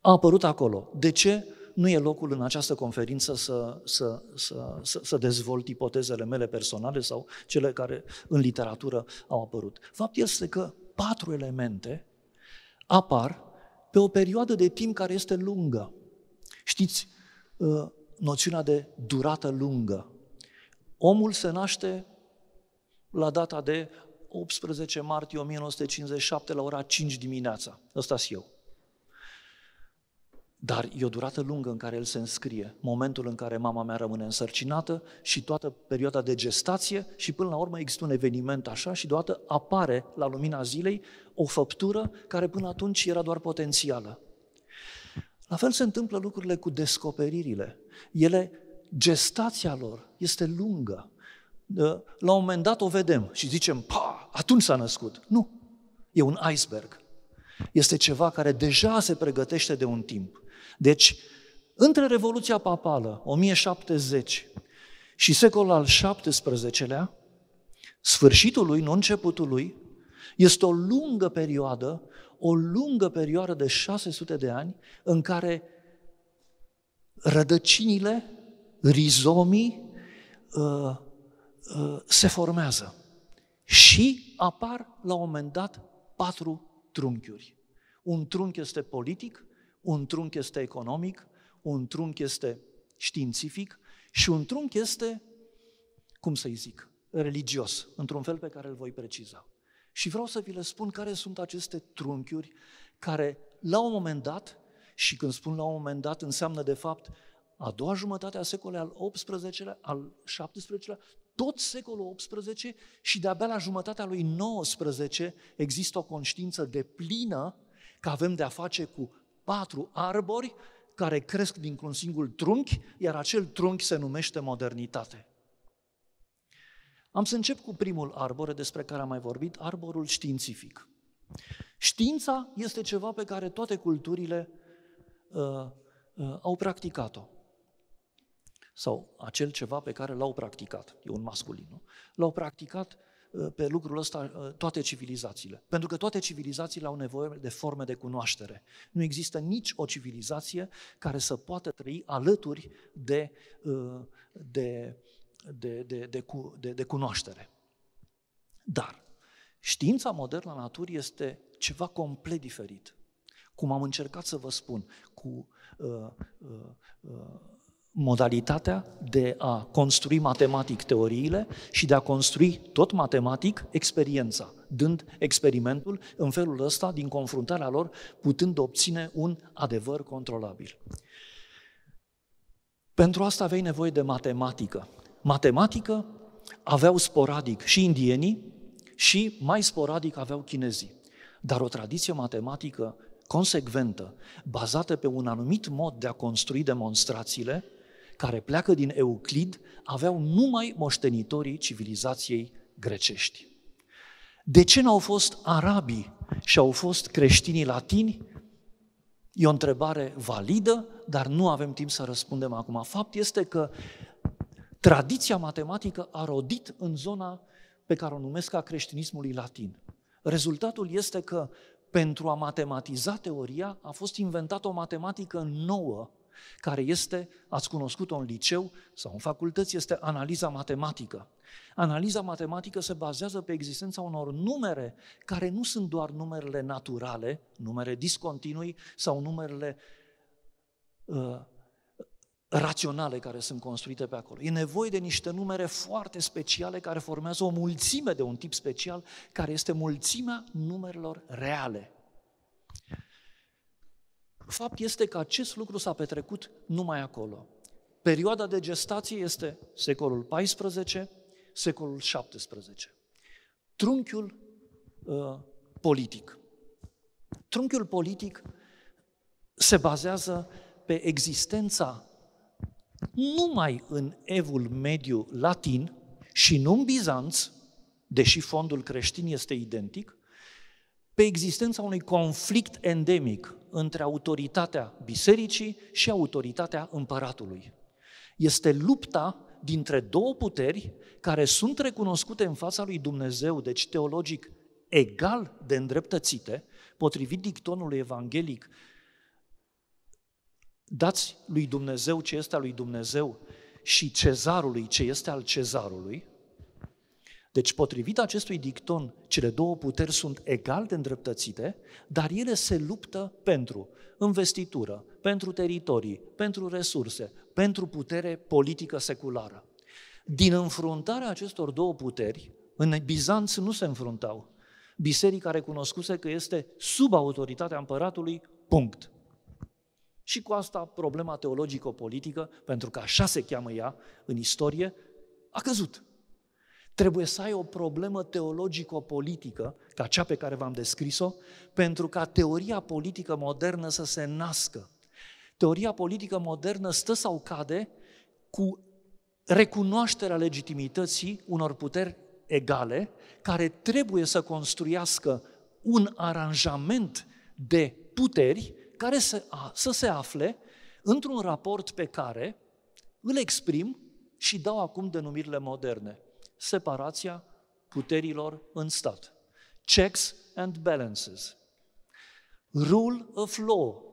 A apărut acolo. De ce? nu e locul în această conferință să, să, să, să, să dezvolt ipotezele mele personale sau cele care în literatură au apărut. Faptul este că patru elemente apar pe o perioadă de timp care este lungă. Știți, uh, noțiunea de durată lungă. Omul se naște la data de 18 martie 1957 la ora 5 dimineața. Ăsta s eu. Dar e o durată lungă în care el se înscrie, momentul în care mama mea rămâne însărcinată și toată perioada de gestație și până la urmă există un eveniment așa și deodată apare la lumina zilei o făptură care până atunci era doar potențială. La fel se întâmplă lucrurile cu descoperirile. Ele, gestația lor este lungă. Ă, la un moment dat o vedem și zicem, pa, atunci s-a născut. Nu, e un iceberg. Este ceva care deja se pregătește de un timp. Deci, între Revoluția Papală, 1070, și secolul al XVII-lea, sfârșitul lui, nu începutul lui, este o lungă perioadă, o lungă perioadă de 600 de ani în care rădăcinile, rizomii uh, uh, se formează și apar la un moment dat patru trunchiuri. Un trunchi este politic, un trunchi este economic, un trunchi este științific și un trunchi este, cum să-i zic, religios, într-un fel pe care îl voi preciza. Și vreau să vi le spun care sunt aceste trunchiuri care, la un moment dat, și când spun la un moment dat, înseamnă de fapt a doua jumătate a secolului al XVIII-lea, al XVII-lea, tot secolul XVIII și de-abia la jumătatea lui XIX există o conștiință de plină că avem de-a face cu patru arbori care cresc dintr-un singur trunchi, iar acel trunchi se numește modernitate. Am să încep cu primul arbore despre care am mai vorbit, arborul științific. Știința este ceva pe care toate culturile uh, uh, au practicat-o. Sau acel ceva pe care l-au practicat, e un masculin, nu? L-au practicat Uh, pe lucrul ăsta uh, toate civilizațiile. Pentru că toate civilizațiile au nevoie de forme de cunoaștere. Nu există nici o civilizație care să poată trăi alături de, uh, de, de, de, de, de, de cunoaștere. Dar știința modernă a naturii este ceva complet diferit. Cum am încercat să vă spun, cu uh, uh, uh, modalitatea de a construi matematic teoriile și de a construi tot matematic experiența, dând experimentul în felul ăsta, din confruntarea lor, putând obține un adevăr controlabil. Pentru asta aveai nevoie de matematică. Matematică aveau sporadic și indienii și mai sporadic aveau chinezii. Dar o tradiție matematică consecventă, bazată pe un anumit mod de a construi demonstrațiile, care pleacă din Euclid aveau numai moștenitorii civilizației grecești. De ce n-au fost arabii și au fost creștinii latini? E o întrebare validă, dar nu avem timp să răspundem acum. Fapt este că tradiția matematică a rodit în zona pe care o numesc a creștinismului latin. Rezultatul este că pentru a matematiza teoria a fost inventată o matematică nouă care este, ați cunoscut-o în liceu sau în facultăți, este analiza matematică. Analiza matematică se bazează pe existența unor numere care nu sunt doar numerele naturale, numere discontinui sau numerele uh, raționale care sunt construite pe acolo. E nevoie de niște numere foarte speciale care formează o mulțime de un tip special, care este mulțimea numerelor reale. Fapt este că acest lucru s-a petrecut numai acolo. Perioada de gestație este secolul XIV, secolul 17. Trunchiul uh, politic. Trunchiul politic se bazează pe existența numai în evul mediu latin și nu în Bizanț, deși fondul creștin este identic, pe existența unui conflict endemic între autoritatea bisericii și autoritatea împăratului. Este lupta dintre două puteri care sunt recunoscute în fața lui Dumnezeu, deci teologic egal de îndreptățite, potrivit dictonului evanghelic, dați lui Dumnezeu ce este al lui Dumnezeu și cezarului ce este al cezarului, deci, potrivit acestui dicton, cele două puteri sunt egal de îndreptățite, dar ele se luptă pentru investitură, pentru teritorii, pentru resurse, pentru putere politică seculară. Din înfruntarea acestor două puteri, în Bizanț nu se înfruntau. Biserica recunoscuse că este sub autoritatea împăratului, punct. Și cu asta problema teologico-politică, pentru că așa se cheamă ea în istorie, a căzut. Trebuie să ai o problemă teologico-politică, ca cea pe care v-am descris-o, pentru ca teoria politică modernă să se nască. Teoria politică modernă stă sau cade cu recunoașterea legitimității unor puteri egale, care trebuie să construiască un aranjament de puteri care să, să se afle într-un raport pe care îl exprim și dau acum denumirile moderne separația puterilor în stat. Checks and balances. Rule of law.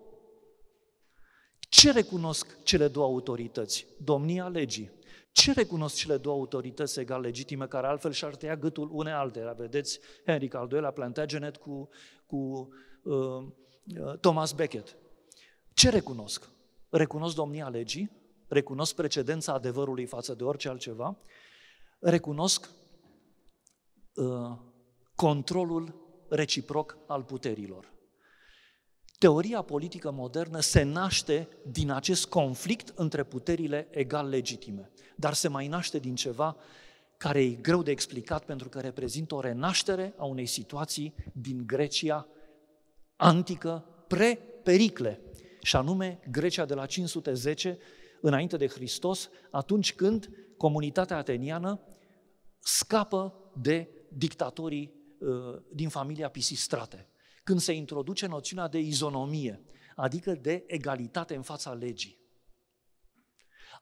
Ce recunosc cele două autorități? Domnia legii. Ce recunosc cele două autorități egal legitime care altfel și-ar tăia gâtul une altele? Vedeți Henric al doilea Plantagenet cu, cu uh, uh, Thomas Becket. Ce recunosc? Recunosc domnia legii, recunosc precedența adevărului față de orice altceva recunosc uh, controlul reciproc al puterilor. Teoria politică modernă se naște din acest conflict între puterile egal legitime, dar se mai naște din ceva care e greu de explicat pentru că reprezintă o renaștere a unei situații din Grecia antică pre-Pericle, și anume Grecia de la 510 înainte de Hristos, atunci când comunitatea ateniană scapă de dictatorii uh, din familia Pisistrate, când se introduce noțiunea de izonomie, adică de egalitate în fața legii.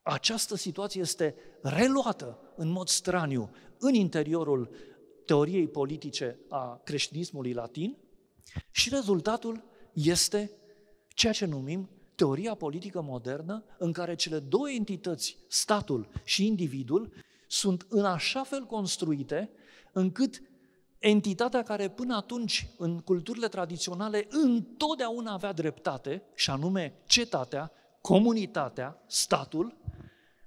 Această situație este reluată în mod straniu în interiorul teoriei politice a creștinismului latin și rezultatul este ceea ce numim teoria politică modernă în care cele două entități, statul și individul, sunt în așa fel construite încât entitatea care până atunci în culturile tradiționale întotdeauna avea dreptate, și anume cetatea, comunitatea, statul,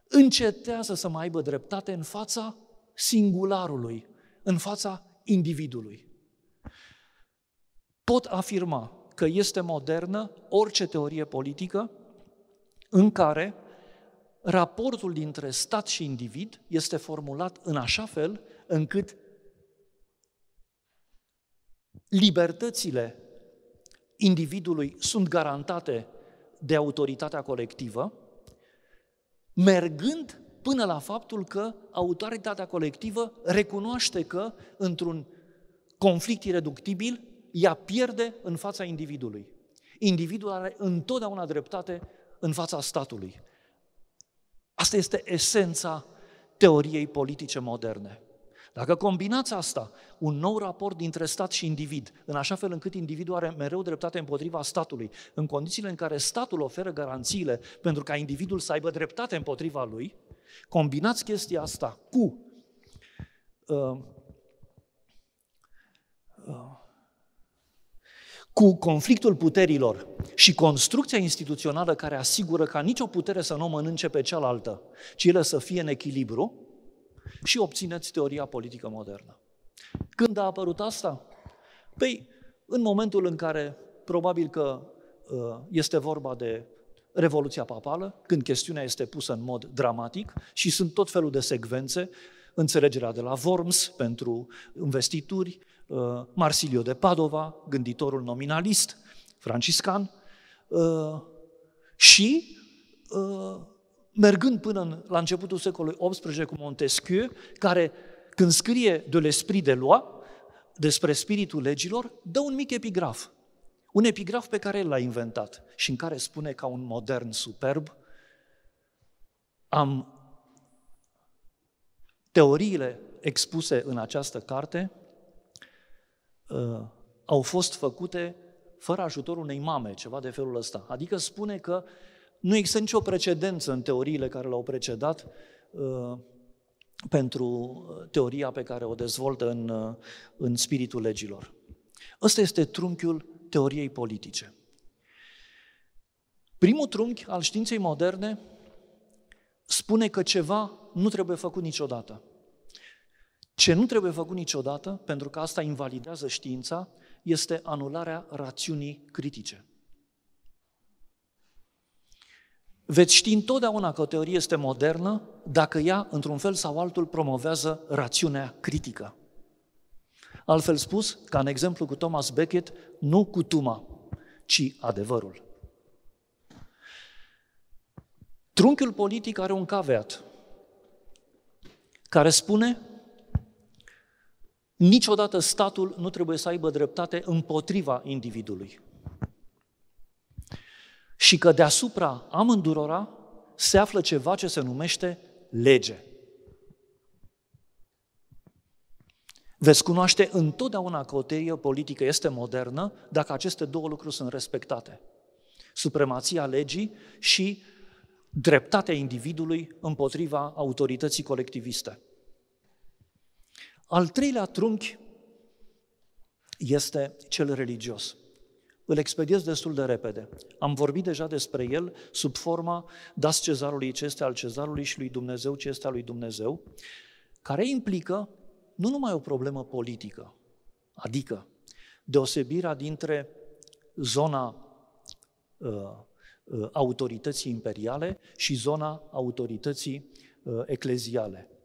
încetează să mai aibă dreptate în fața singularului, în fața individului. Pot afirma că este modernă orice teorie politică în care raportul dintre stat și individ este formulat în așa fel încât libertățile individului sunt garantate de autoritatea colectivă, mergând până la faptul că autoritatea colectivă recunoaște că într-un conflict ireductibil ea pierde în fața individului. Individul are întotdeauna dreptate în fața statului. Asta este esența teoriei politice moderne. Dacă combinați asta, un nou raport dintre stat și individ, în așa fel încât individul are mereu dreptate împotriva statului, în condițiile în care statul oferă garanțiile pentru ca individul să aibă dreptate împotriva lui, combinați chestia asta cu uh, uh, cu conflictul puterilor și construcția instituțională care asigură ca nicio putere să nu mănânce pe cealaltă, ci ele să fie în echilibru, și obțineți teoria politică modernă. Când a apărut asta? Păi, în momentul în care probabil că uh, este vorba de Revoluția Papală, când chestiunea este pusă în mod dramatic și sunt tot felul de secvențe, înțelegerea de la Worms pentru investituri, Uh, Marsilio de Padova, gânditorul nominalist franciscan, uh, și uh, mergând până la începutul secolului XVIII cu Montesquieu, care când scrie de l'esprit de loi, despre spiritul legilor, dă un mic epigraf. Un epigraf pe care el l-a inventat și în care spune ca un modern superb, am teoriile expuse în această carte Uh, au fost făcute fără ajutorul unei mame, ceva de felul ăsta. Adică spune că nu există nicio precedență în teoriile care l-au precedat uh, pentru uh, teoria pe care o dezvoltă în, în spiritul legilor. Ăsta este trunchiul teoriei politice. Primul trunchi al științei moderne spune că ceva nu trebuie făcut niciodată. Ce nu trebuie făcut niciodată, pentru că asta invalidează știința, este anularea rațiunii critice. Veți ști întotdeauna că o teorie este modernă dacă ea, într-un fel sau altul, promovează rațiunea critică. Altfel spus, ca în exemplu cu Thomas Beckett, nu cu tuma, ci adevărul. Trunchiul politic are un caveat care spune Niciodată statul nu trebuie să aibă dreptate împotriva individului. Și că deasupra amândurora se află ceva ce se numește lege. Veți cunoaște întotdeauna că o teorie politică este modernă dacă aceste două lucruri sunt respectate. Supremația legii și dreptatea individului împotriva autorității colectiviste. Al treilea trunchi este cel religios. Îl expediez destul de repede. Am vorbit deja despre el sub forma dați cezarului ce este al cezarului și lui Dumnezeu ce este al lui Dumnezeu, care implică nu numai o problemă politică, adică deosebirea dintre zona uh, uh autorității imperiale și zona autorității uh, ecleziale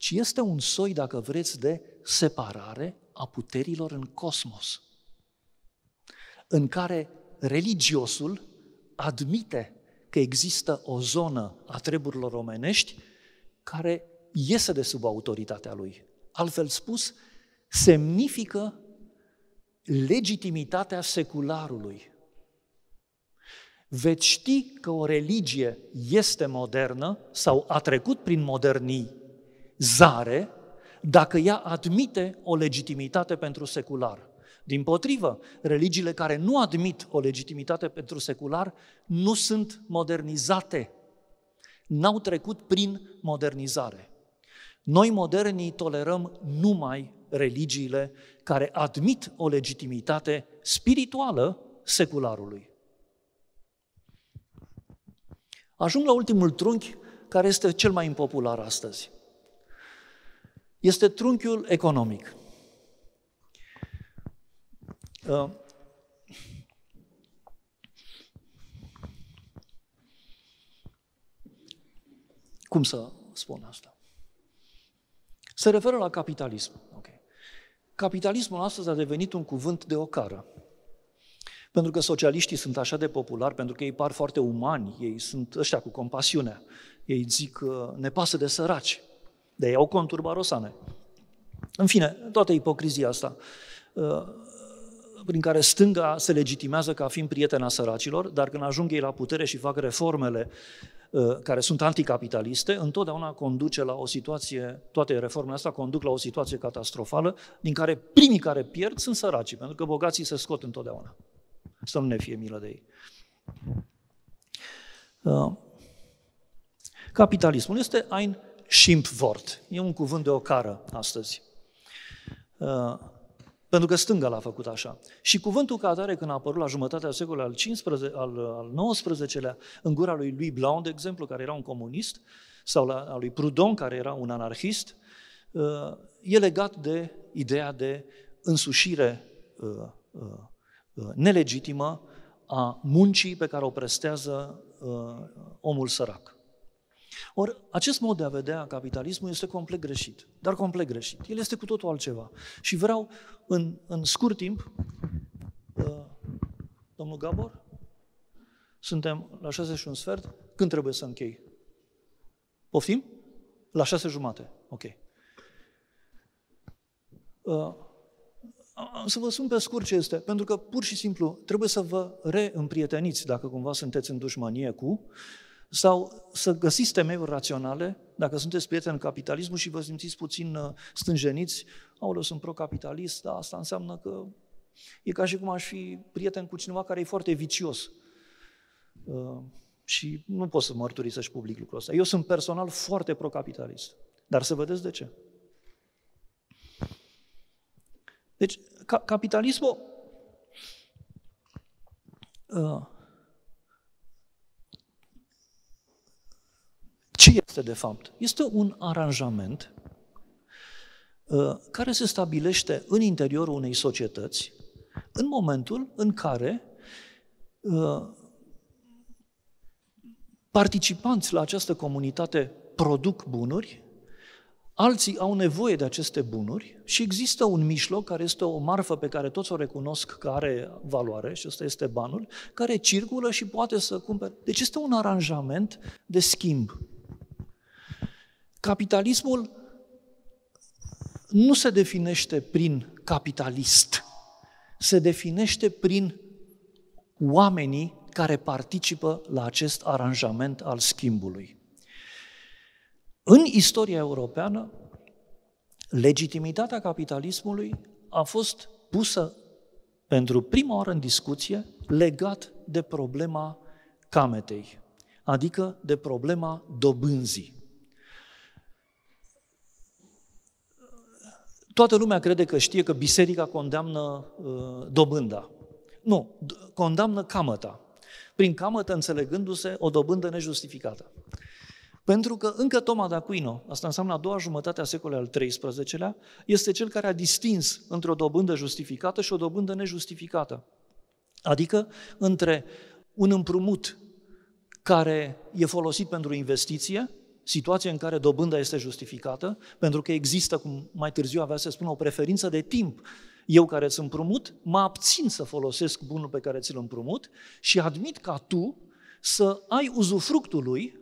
ci este un soi, dacă vreți, de separare a puterilor în cosmos, în care religiosul admite că există o zonă a treburilor omenești care iese de sub autoritatea lui. Altfel spus, semnifică legitimitatea secularului. Veți ști că o religie este modernă sau a trecut prin modernii zare dacă ea admite o legitimitate pentru secular. Din potrivă, religiile care nu admit o legitimitate pentru secular nu sunt modernizate, n-au trecut prin modernizare. Noi modernii tolerăm numai religiile care admit o legitimitate spirituală secularului. Ajung la ultimul trunchi care este cel mai impopular astăzi este trunchiul economic. Uh, cum să spun asta? Se referă la capitalism. Okay. Capitalismul astăzi a devenit un cuvânt de ocară. Pentru că socialiștii sunt așa de populari, pentru că ei par foarte umani, ei sunt ăștia cu compasiune. Ei zic, uh, ne pasă de săraci. De au conturi barosane. În fine, toată ipocrizia asta uh, prin care stânga se legitimează ca fiind prietena săracilor, dar când ajung ei la putere și fac reformele uh, care sunt anticapitaliste, întotdeauna conduce la o situație, toate reformele astea conduc la o situație catastrofală, din care primii care pierd sunt săracii, pentru că bogații se scot întotdeauna. Să nu ne fie milă de ei. Uh, capitalismul este ein Schimpfwort. E un cuvânt de ocară astăzi. Uh, pentru că stânga l-a făcut așa. Și cuvântul ca atare, când a apărut la jumătatea secolului al, 15, al, al XIX-lea, în gura lui Louis Blanc, de exemplu, care era un comunist, sau la, a lui Proudhon, care era un anarhist, uh, e legat de ideea de însușire uh, nelegitimă a muncii pe care o prestează omul sărac. Ori acest mod de a vedea capitalismul este complet greșit, dar complet greșit. El este cu totul altceva. Și vreau în, în scurt timp, uh, domnul Gabor, suntem la șase și un sfert, când trebuie să închei? Poftim? La șase jumate, ok. Uh, să vă spun pe scurt ce este, pentru că pur și simplu trebuie să vă reîmprieteniți dacă cumva sunteți în dușmanie cu sau să găsiți temeiuri raționale, dacă sunteți prieteni în capitalismul și vă simțiți puțin uh, stânjeniți, eu sunt pro-capitalist, dar asta înseamnă că e ca și cum aș fi prieten cu cineva care e foarte vicios. Uh, și nu pot să mărturisești public lucrul ăsta. Eu sunt personal foarte pro-capitalist. Dar să vedeți de ce. Deci, ca- capitalismul uh, Ce este de fapt? Este un aranjament uh, care se stabilește în interiorul unei societăți în momentul în care uh, participanți la această comunitate produc bunuri, alții au nevoie de aceste bunuri și există un mijloc care este o marfă pe care toți o recunosc că are valoare și ăsta este banul, care circulă și poate să cumpere. Deci este un aranjament de schimb. Capitalismul nu se definește prin capitalist, se definește prin oamenii care participă la acest aranjament al schimbului. În istoria europeană, legitimitatea capitalismului a fost pusă pentru prima oară în discuție legat de problema cametei, adică de problema dobânzii. Toată lumea crede că știe că biserica condamnă uh, dobânda. Nu, condamnă camăta. Prin camătă înțelegându-se o dobândă nejustificată. Pentru că încă Toma d'Aquino, asta înseamnă a doua jumătate a secolului al XIII-lea, este cel care a distins între o dobândă justificată și o dobândă nejustificată. Adică între un împrumut care e folosit pentru investiție situație în care dobânda este justificată, pentru că există, cum mai târziu avea să spun, o preferință de timp. Eu care îți împrumut, mă abțin să folosesc bunul pe care ți-l împrumut și admit ca tu să ai uzufructul lui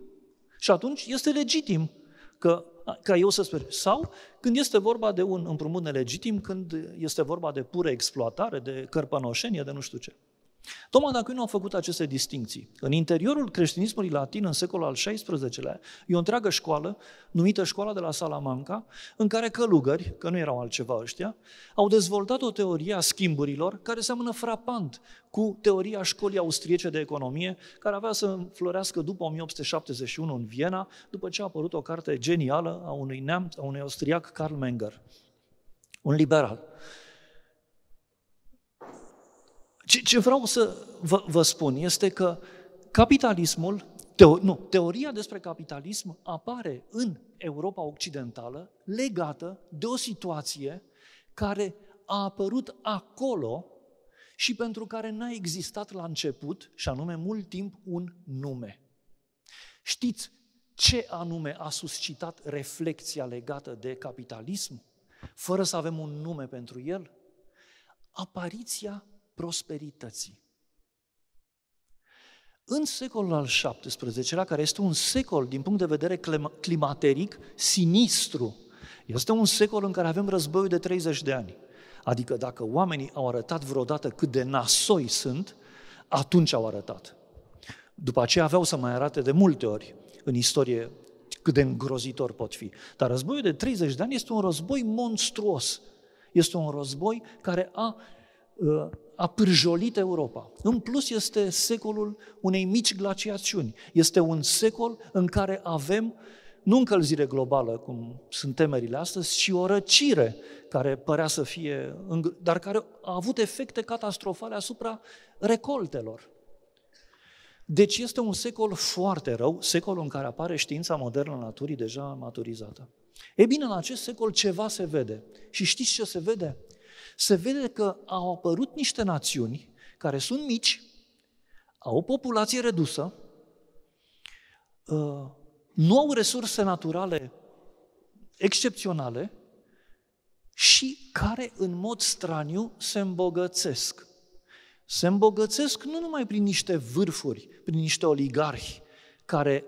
și atunci este legitim că, ca eu să spun. Sau când este vorba de un împrumut nelegitim, când este vorba de pură exploatare, de cărpănoșenie, de nu știu ce dacă nu au făcut aceste distinții. În interiorul creștinismului latin, în secolul al XVI-lea, e o întreagă școală, numită Școala de la Salamanca, în care călugări, că nu erau altceva ăștia, au dezvoltat o teorie a schimburilor care seamănă frapant cu teoria școlii austriece de economie, care avea să înflorească după 1871 în Viena, după ce a apărut o carte genială a unui neamț, a unui austriac, Karl Menger, un liberal. Ce, ce vreau să vă, vă spun este că capitalismul, teo, nu, teoria despre capitalism apare în Europa Occidentală legată de o situație care a apărut acolo și pentru care n-a existat la început, și anume mult timp, un nume. Știți ce anume a suscitat reflexia legată de capitalism, fără să avem un nume pentru el? Apariția prosperității. În secolul al XVII-lea, care este un secol din punct de vedere climateric sinistru, este un secol în care avem războiul de 30 de ani. Adică dacă oamenii au arătat vreodată cât de nasoi sunt, atunci au arătat. După aceea aveau să mai arate de multe ori în istorie cât de îngrozitor pot fi. Dar războiul de 30 de ani este un război monstruos. Este un război care a Uh, a pârjolit Europa. În plus, este secolul unei mici glaciațiuni. Este un secol în care avem nu încălzire globală, cum sunt temerile astăzi, ci o răcire care părea să fie, dar care a avut efecte catastrofale asupra recoltelor. Deci este un secol foarte rău, secolul în care apare știința modernă a naturii deja maturizată. E bine, în acest secol ceva se vede. Și știți ce se vede? se vede că au apărut niște națiuni care sunt mici, au o populație redusă, uh, nu au resurse naturale excepționale și care în mod straniu se îmbogățesc. Se îmbogățesc nu numai prin niște vârfuri, prin niște oligarhi care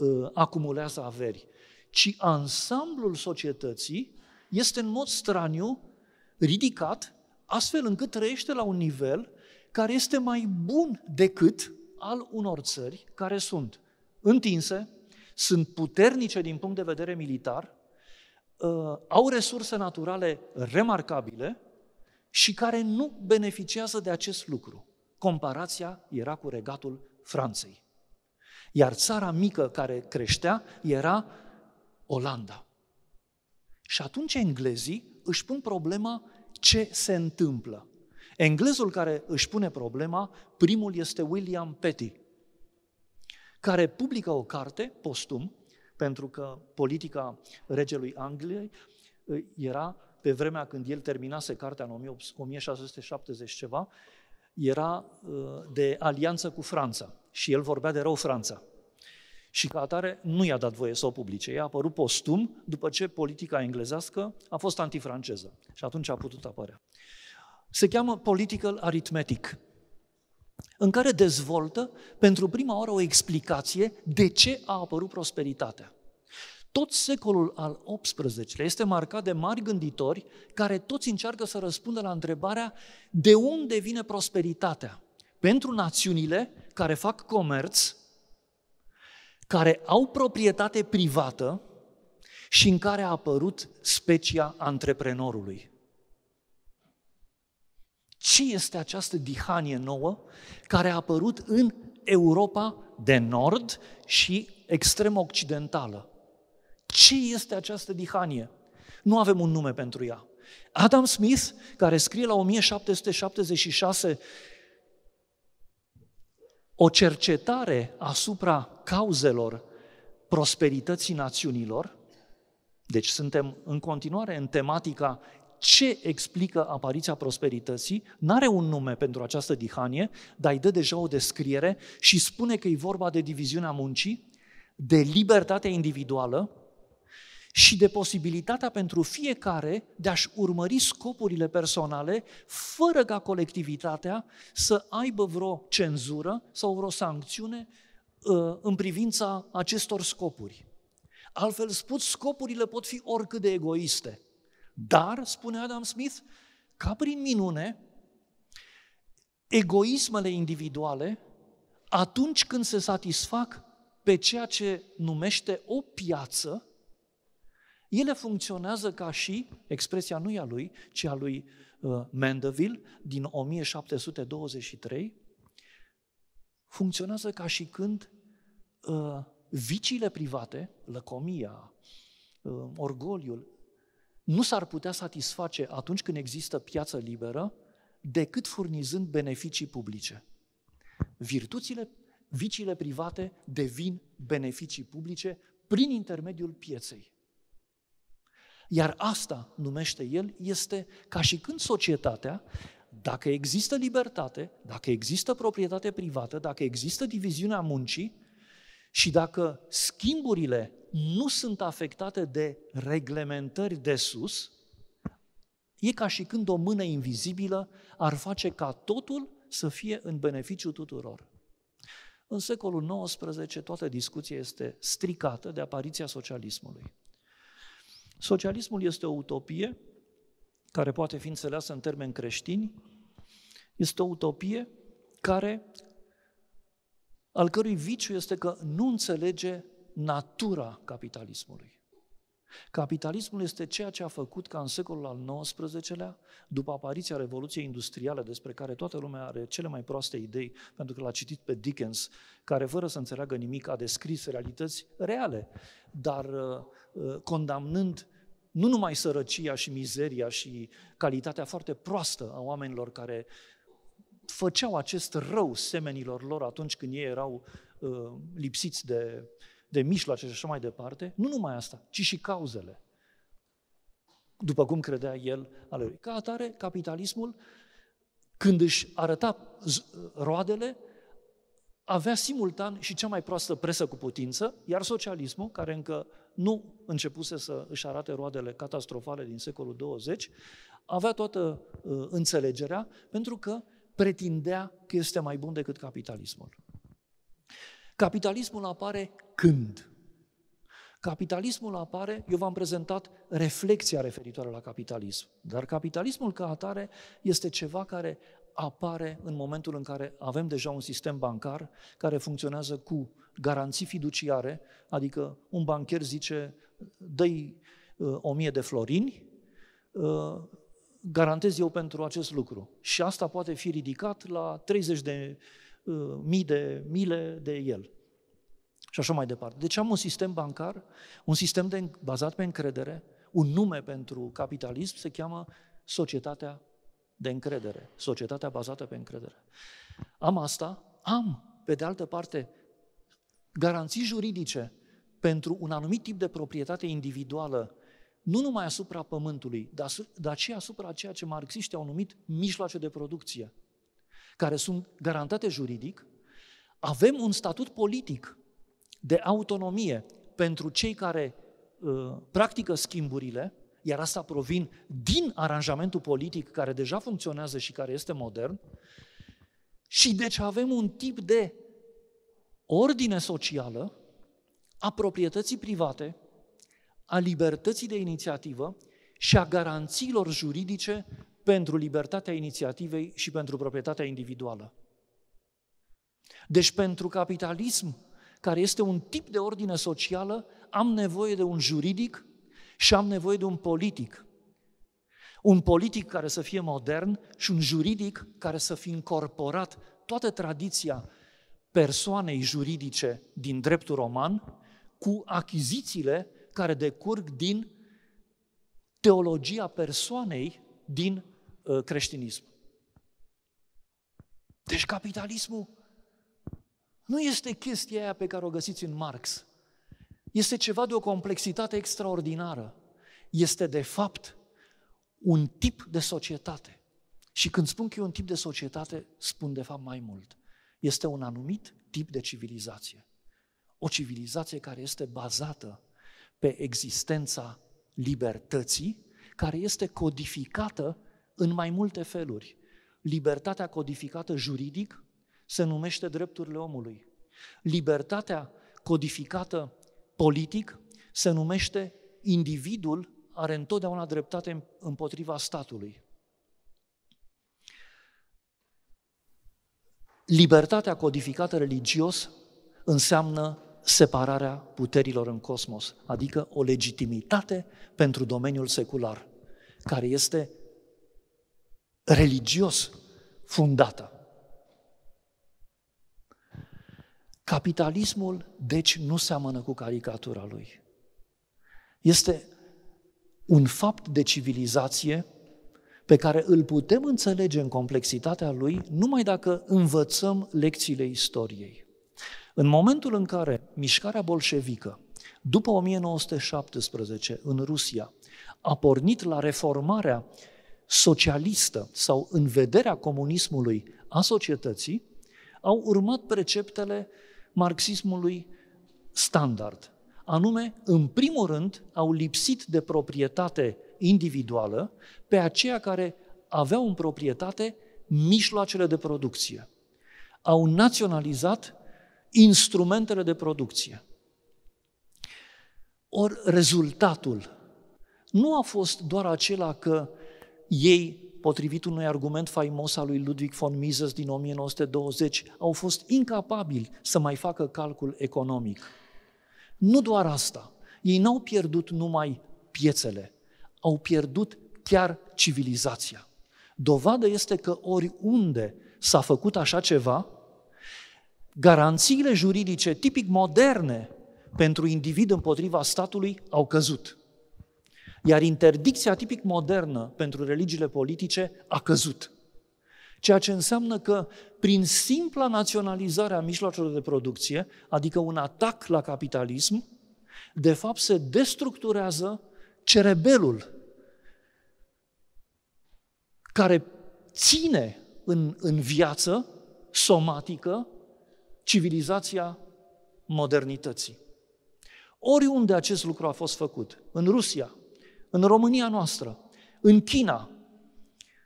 uh, acumulează averi, ci ansamblul societății este în mod straniu ridicat, astfel încât trăiește la un nivel care este mai bun decât al unor țări care sunt întinse, sunt puternice din punct de vedere militar, ă, au resurse naturale remarcabile și care nu beneficiază de acest lucru. Comparația era cu regatul Franței. Iar țara mică care creștea era Olanda. Și atunci englezii își pun problema ce se întâmplă. Englezul care își pune problema, primul este William Petty, care publică o carte postum, pentru că politica regelui Angliei uh, era, pe vremea când el terminase cartea în 1670 ceva, era uh, de alianță cu Franța și el vorbea de rău Franța și ca atare nu i-a dat voie să o publice. Ea a apărut postum după ce politica englezească a fost antifranceză și atunci a putut apărea. Se cheamă Political Arithmetic, în care dezvoltă pentru prima oară o explicație de ce a apărut prosperitatea. Tot secolul al XVIII-lea este marcat de mari gânditori care toți încearcă să răspundă la întrebarea de unde vine prosperitatea pentru națiunile care fac comerț care au proprietate privată și în care a apărut specia antreprenorului. Ce este această dihanie nouă care a apărut în Europa de Nord și extrem occidentală? Ce este această dihanie? Nu avem un nume pentru ea. Adam Smith, care scrie la 1776 o cercetare asupra cauzelor prosperității națiunilor, deci suntem în continuare în tematica ce explică apariția prosperității, n-are un nume pentru această dihanie, dar îi dă deja o descriere și spune că e vorba de diviziunea muncii, de libertatea individuală și de posibilitatea pentru fiecare de a-și urmări scopurile personale fără ca colectivitatea să aibă vreo cenzură sau vreo sancțiune Uh, în privința acestor scopuri. Altfel spus, scopurile pot fi oricât de egoiste. Dar, spune Adam Smith, ca prin minune, egoismele individuale, atunci când se satisfac pe ceea ce numește o piață, ele funcționează ca și, expresia nu a lui, ci a lui uh, Mandeville din 1723, funcționează ca și când Uh, viciile private, lăcomia, uh, orgoliul, nu s-ar putea satisface atunci când există piață liberă decât furnizând beneficii publice. Virtuțile, viciile private devin beneficii publice prin intermediul pieței. Iar asta, numește el, este ca și când societatea, dacă există libertate, dacă există proprietate privată, dacă există diviziunea muncii, și dacă schimburile nu sunt afectate de reglementări de sus, e ca și când o mână invizibilă ar face ca totul să fie în beneficiu tuturor. În secolul XIX, toată discuția este stricată de apariția socialismului. Socialismul este o utopie care poate fi înțeleasă în termeni creștini, este o utopie care al cărui viciu este că nu înțelege natura capitalismului. Capitalismul este ceea ce a făcut ca în secolul al XIX-lea, după apariția Revoluției Industriale, despre care toată lumea are cele mai proaste idei, pentru că l-a citit pe Dickens, care fără să înțeleagă nimic a descris realități reale, dar uh, uh, condamnând nu numai sărăcia și mizeria și calitatea foarte proastă a oamenilor care făceau acest rău semenilor lor atunci când ei erau uh, lipsiți de, de mijloace și așa mai departe, nu numai asta, ci și cauzele. După cum credea el ale lui. Ca atare, capitalismul, când își arăta roadele, avea simultan și cea mai proastă presă cu putință, iar socialismul, care încă nu începuse să își arate roadele catastrofale din secolul 20, avea toată uh, înțelegerea, pentru că pretindea că este mai bun decât capitalismul. Capitalismul apare când? Capitalismul apare, eu v-am prezentat reflexia referitoare la capitalism, dar capitalismul ca atare este ceva care apare în momentul în care avem deja un sistem bancar care funcționează cu garanții fiduciare, adică un bancher zice, dă-i uh, o mie de florini, uh, garantez eu pentru acest lucru. Și asta poate fi ridicat la 30 de uh, mii de mile de el. Și așa mai departe. Deci am un sistem bancar, un sistem de, bazat pe încredere, un nume pentru capitalism se cheamă societatea de încredere, societatea bazată pe încredere. Am asta, am, pe de altă parte, garanții juridice pentru un anumit tip de proprietate individuală nu numai asupra pământului, dar, dar și asupra ceea ce marxiștii au numit mijloace de producție, care sunt garantate juridic, avem un statut politic de autonomie pentru cei care uh, practică schimburile, iar asta provin din aranjamentul politic care deja funcționează și care este modern, și deci avem un tip de ordine socială a proprietății private a libertății de inițiativă și a garanțiilor juridice pentru libertatea inițiativei și pentru proprietatea individuală. Deci pentru capitalism, care este un tip de ordine socială, am nevoie de un juridic și am nevoie de un politic. Un politic care să fie modern și un juridic care să fie incorporat toată tradiția persoanei juridice din dreptul roman cu achizițiile care decurg din teologia persoanei din uh, creștinism. Deci capitalismul nu este chestia aia pe care o găsiți în Marx. Este ceva de o complexitate extraordinară. Este, de fapt, un tip de societate. Și când spun că e un tip de societate, spun, de fapt, mai mult. Este un anumit tip de civilizație. O civilizație care este bazată pe existența libertății, care este codificată în mai multe feluri. Libertatea codificată juridic se numește drepturile omului. Libertatea codificată politic se numește individul are întotdeauna dreptate împotriva statului. Libertatea codificată religios înseamnă separarea puterilor în cosmos, adică o legitimitate pentru domeniul secular, care este religios fundată. Capitalismul, deci, nu seamănă cu caricatura lui. Este un fapt de civilizație pe care îl putem înțelege în complexitatea lui numai dacă învățăm lecțiile istoriei. În momentul în care mișcarea bolșevică, după 1917, în Rusia, a pornit la reformarea socialistă sau în vederea comunismului a societății, au urmat preceptele marxismului standard. Anume, în primul rând, au lipsit de proprietate individuală pe aceia care aveau în proprietate mijloacele de producție. Au naționalizat instrumentele de producție. Ori rezultatul nu a fost doar acela că ei, potrivit unui argument faimos al lui Ludwig von Mises din 1920, au fost incapabili să mai facă calcul economic. Nu doar asta. Ei n-au pierdut numai piețele, au pierdut chiar civilizația. Dovadă este că oriunde s-a făcut așa ceva, garanțiile juridice tipic moderne pentru individ împotriva statului au căzut. Iar interdicția tipic modernă pentru religiile politice a căzut. Ceea ce înseamnă că prin simpla naționalizare a mijloacelor de producție, adică un atac la capitalism, de fapt se destructurează cerebelul care ține în, în viață somatică civilizația modernității. Oriunde acest lucru a fost făcut, în Rusia, în România noastră, în China,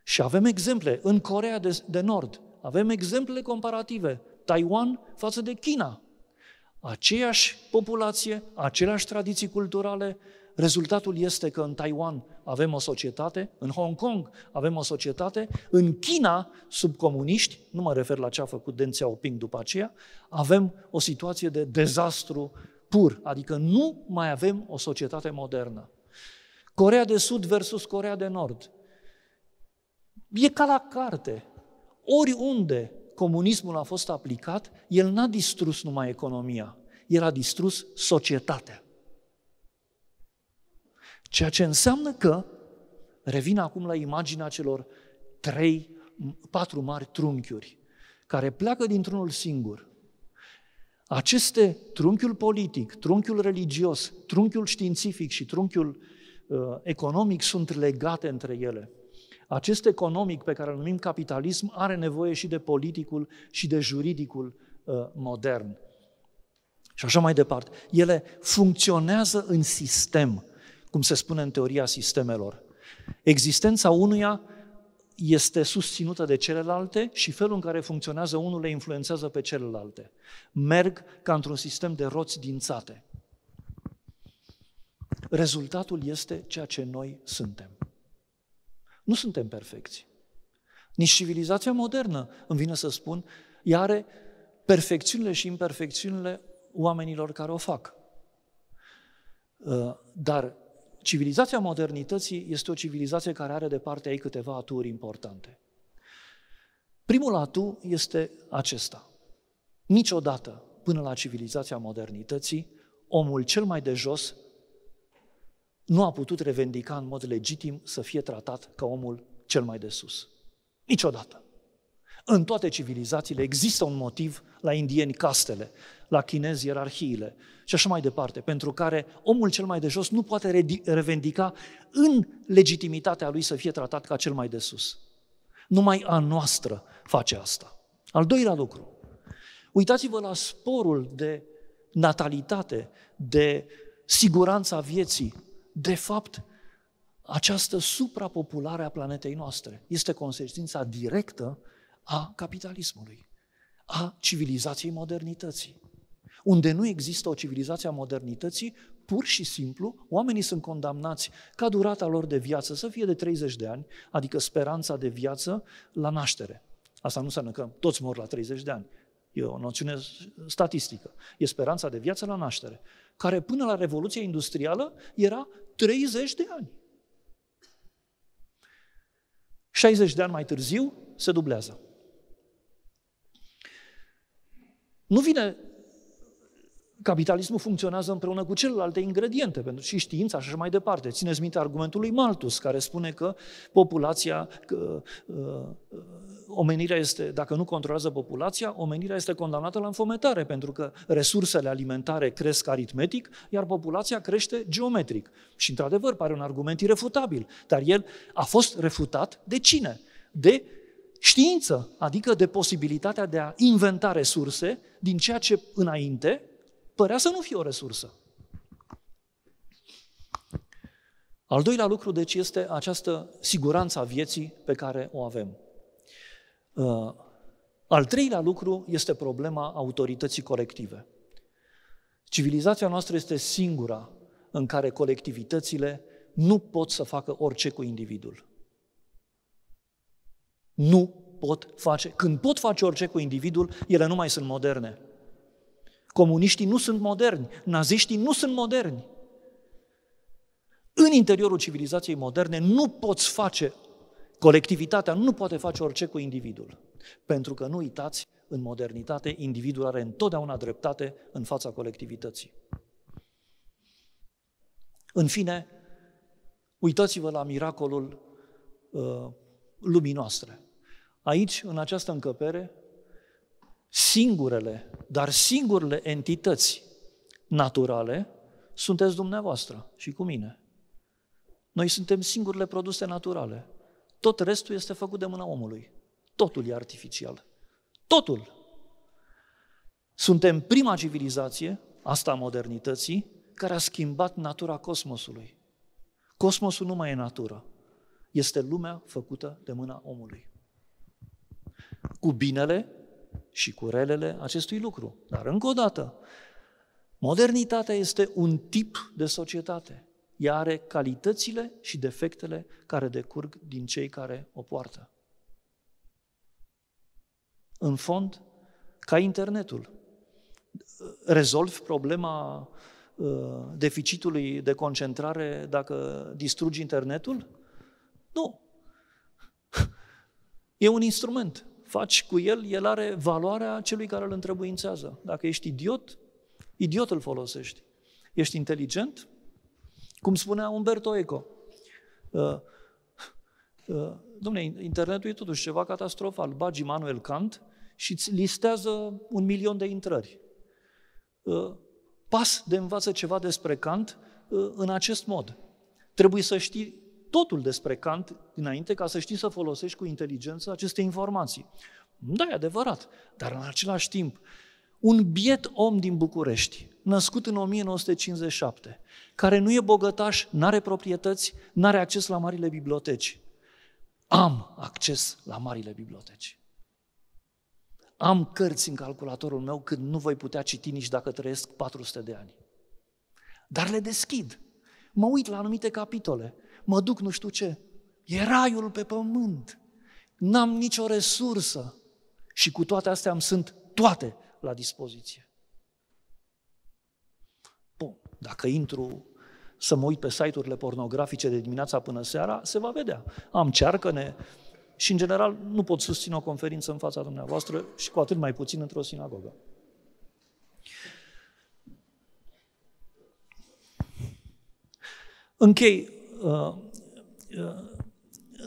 și avem exemple, în Corea de, de Nord, avem exemple comparative, Taiwan față de China, aceeași populație, aceleași tradiții culturale, Rezultatul este că în Taiwan avem o societate, în Hong Kong avem o societate, în China, sub comuniști, nu mă refer la ce a făcut Deng Xiaoping după aceea, avem o situație de dezastru pur, adică nu mai avem o societate modernă. Corea de Sud versus Corea de Nord. E ca la carte. Oriunde comunismul a fost aplicat, el n-a distrus numai economia, el a distrus societatea. Ceea ce înseamnă că, revin acum la imaginea celor trei, patru mari trunchiuri, care pleacă dintr-unul singur. Aceste, trunchiul politic, trunchiul religios, trunchiul științific și trunchiul uh, economic sunt legate între ele. Acest economic pe care îl numim capitalism are nevoie și de politicul și de juridicul uh, modern. Și așa mai departe. Ele funcționează în sistem cum se spune în teoria sistemelor. Existența unuia este susținută de celelalte și felul în care funcționează unul le influențează pe celelalte. Merg ca într-un sistem de roți dințate. Rezultatul este ceea ce noi suntem. Nu suntem perfecți. Nici civilizația modernă, îmi vine să spun, ea are perfecțiunile și imperfecțiunile oamenilor care o fac. Dar Civilizația modernității este o civilizație care are de partea ei câteva aturi importante. Primul atu este acesta. Niciodată, până la civilizația modernității, omul cel mai de jos nu a putut revendica în mod legitim să fie tratat ca omul cel mai de sus. Niciodată. În toate civilizațiile există un motiv, la indieni castele, la chinezi ierarhiile și așa mai departe, pentru care omul cel mai de jos nu poate revendica în legitimitatea lui să fie tratat ca cel mai de sus. Numai a noastră face asta. Al doilea lucru, uitați-vă la sporul de natalitate, de siguranța vieții. De fapt, această suprapopulare a planetei noastre este consecința directă a capitalismului, a civilizației modernității. Unde nu există o civilizație a modernității, pur și simplu, oamenii sunt condamnați ca durata lor de viață să fie de 30 de ani, adică speranța de viață la naștere. Asta nu înseamnă că toți mor la 30 de ani. E o noțiune statistică. E speranța de viață la naștere, care până la Revoluția Industrială era 30 de ani. 60 de ani mai târziu se dublează. Nu vine capitalismul funcționează împreună cu celelalte ingrediente, pentru și știința și așa mai departe. Țineți minte argumentul lui Malthus, care spune că populația, că, uh, uh, omenirea este, dacă nu controlează populația, omenirea este condamnată la înfometare, pentru că resursele alimentare cresc aritmetic, iar populația crește geometric. Și, într-adevăr, pare un argument irefutabil, dar el a fost refutat de cine? De știință, adică de posibilitatea de a inventa resurse din ceea ce înainte părea să nu fie o resursă. Al doilea lucru, deci, este această siguranță a vieții pe care o avem. Uh, al treilea lucru este problema autorității colective. Civilizația noastră este singura în care colectivitățile nu pot să facă orice cu individul nu pot face. Când pot face orice cu individul, ele nu mai sunt moderne. Comuniștii nu sunt moderni, naziștii nu sunt moderni. În interiorul civilizației moderne nu poți face, colectivitatea nu poate face orice cu individul. Pentru că nu uitați, în modernitate, individul are întotdeauna dreptate în fața colectivității. În fine, uitați-vă la miracolul uh, lumii noastre. Aici, în această încăpere, singurele, dar singurele entități naturale sunteți dumneavoastră și cu mine. Noi suntem singurele produse naturale. Tot restul este făcut de mâna omului. Totul e artificial. Totul! Suntem prima civilizație, asta a modernității, care a schimbat natura cosmosului. Cosmosul nu mai e natură, este lumea făcută de mâna omului cu binele și cu relele acestui lucru. Dar încă o dată, modernitatea este un tip de societate. Ea are calitățile și defectele care decurg din cei care o poartă. În fond, ca internetul. Rezolvi problema uh, deficitului de concentrare dacă distrugi internetul? Nu. E un instrument faci cu el, el are valoarea celui care îl întrebuințează. Dacă ești idiot, idiot îl folosești. Ești inteligent? Cum spunea Umberto Eco, uh, uh, Dom'le, internetul e totuși ceva catastrofal. Bagi Manuel Kant și îți listează un milion de intrări. Uh, pas de învață ceva despre Kant uh, în acest mod. Trebuie să știi totul despre Kant înainte ca să știi să folosești cu inteligență aceste informații. Da, e adevărat, dar în același timp, un biet om din București, născut în 1957, care nu e bogătaș, nu are proprietăți, nu are acces la marile biblioteci. Am acces la marile biblioteci. Am cărți în calculatorul meu când nu voi putea citi nici dacă trăiesc 400 de ani. Dar le deschid. Mă uit la anumite capitole mă duc nu știu ce. E raiul pe pământ. N-am nicio resursă. Și cu toate astea îmi sunt toate la dispoziție. Bun, dacă intru să mă uit pe site-urile pornografice de dimineața până seara, se va vedea. Am cearcăne și, în general, nu pot susține o conferință în fața dumneavoastră și cu atât mai puțin într-o sinagogă. Închei Uh, uh,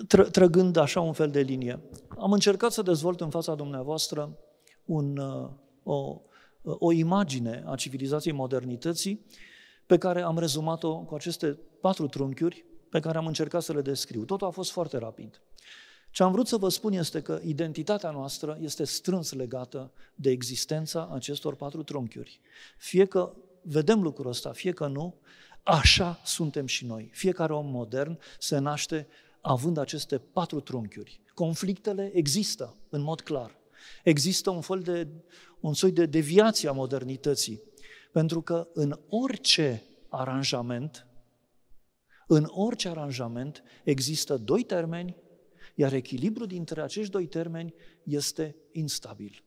tră, trăgând așa un fel de linie. Am încercat să dezvolt în fața dumneavoastră un, uh, o, o imagine a civilizației modernității pe care am rezumat-o cu aceste patru trunchiuri pe care am încercat să le descriu. Totul a fost foarte rapid. Ce am vrut să vă spun este că identitatea noastră este strâns legată de existența acestor patru trunchiuri. Fie că vedem lucrul ăsta, fie că nu, Așa suntem și noi. Fiecare om modern se naște având aceste patru trunchiuri. Conflictele există, în mod clar. Există un fel de, un soi de deviație a modernității. Pentru că în orice aranjament, în orice aranjament există doi termeni, iar echilibrul dintre acești doi termeni este instabil.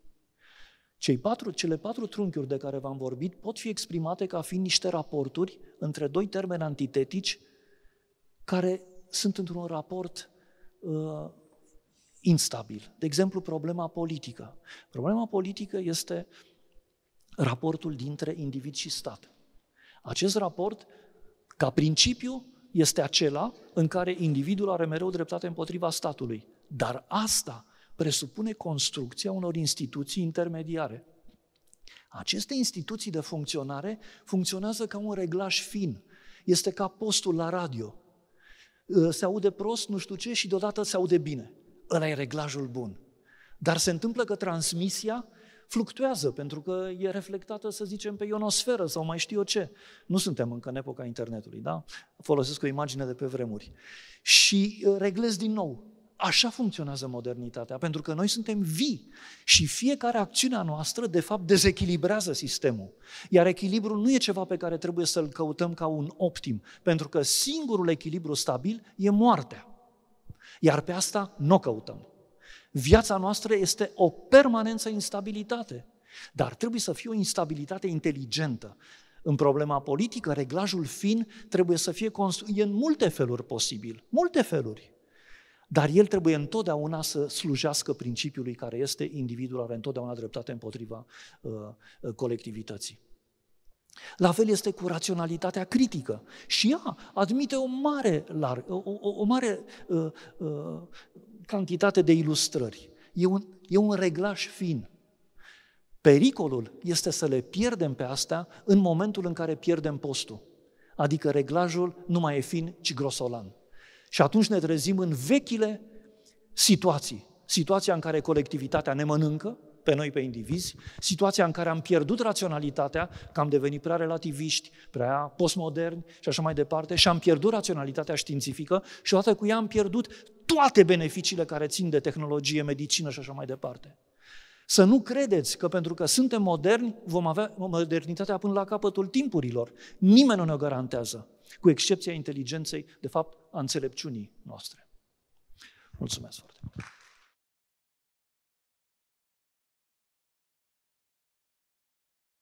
Cei patru, cele patru trunchiuri de care v-am vorbit pot fi exprimate ca fiind niște raporturi între doi termeni antitetici care sunt într-un raport uh, instabil. De exemplu, problema politică. Problema politică este raportul dintre individ și stat. Acest raport, ca principiu, este acela în care individul are mereu dreptate împotriva statului. Dar asta presupune construcția unor instituții intermediare. Aceste instituții de funcționare funcționează ca un reglaj fin. Este ca postul la radio. Ă, se aude prost, nu știu ce, și deodată se aude bine. Ăla e reglajul bun. Dar se întâmplă că transmisia fluctuează, pentru că e reflectată, să zicem, pe ionosferă sau mai știu eu ce. Nu suntem încă în epoca internetului, da? Folosesc o imagine de pe vremuri. Și ă, reglez din nou Așa funcționează modernitatea, pentru că noi suntem vii și fiecare acțiune a noastră, de fapt, dezechilibrează sistemul. Iar echilibrul nu e ceva pe care trebuie să-l căutăm ca un optim, pentru că singurul echilibru stabil e moartea. Iar pe asta nu o căutăm. Viața noastră este o permanență instabilitate, dar trebuie să fie o instabilitate inteligentă. În problema politică, reglajul fin trebuie să fie construit în multe feluri posibil, multe feluri. Dar el trebuie întotdeauna să slujească principiului care este individul are întotdeauna dreptate împotriva uh, uh colectivității. La fel este cu raționalitatea critică. Și ea admite o mare, larg, o, o, o mare uh, uh, cantitate de ilustrări. E un, e un reglaj fin. Pericolul este să le pierdem pe astea în momentul în care pierdem postul. Adică reglajul nu mai e fin, ci grosolan. Și atunci ne trezim în vechile situații. Situația în care colectivitatea ne mănâncă, pe noi, pe indivizi, situația în care am pierdut raționalitatea, că am devenit prea relativiști, prea postmoderni și așa mai departe, și am pierdut raționalitatea științifică și odată cu ea am pierdut toate beneficiile care țin de tehnologie, medicină și așa mai departe. Să nu credeți că pentru că suntem moderni vom avea modernitatea până la capătul timpurilor. Nimeni nu ne garantează cu excepția inteligenței, de fapt, a înțelepciunii noastre. Mulțumesc foarte mult!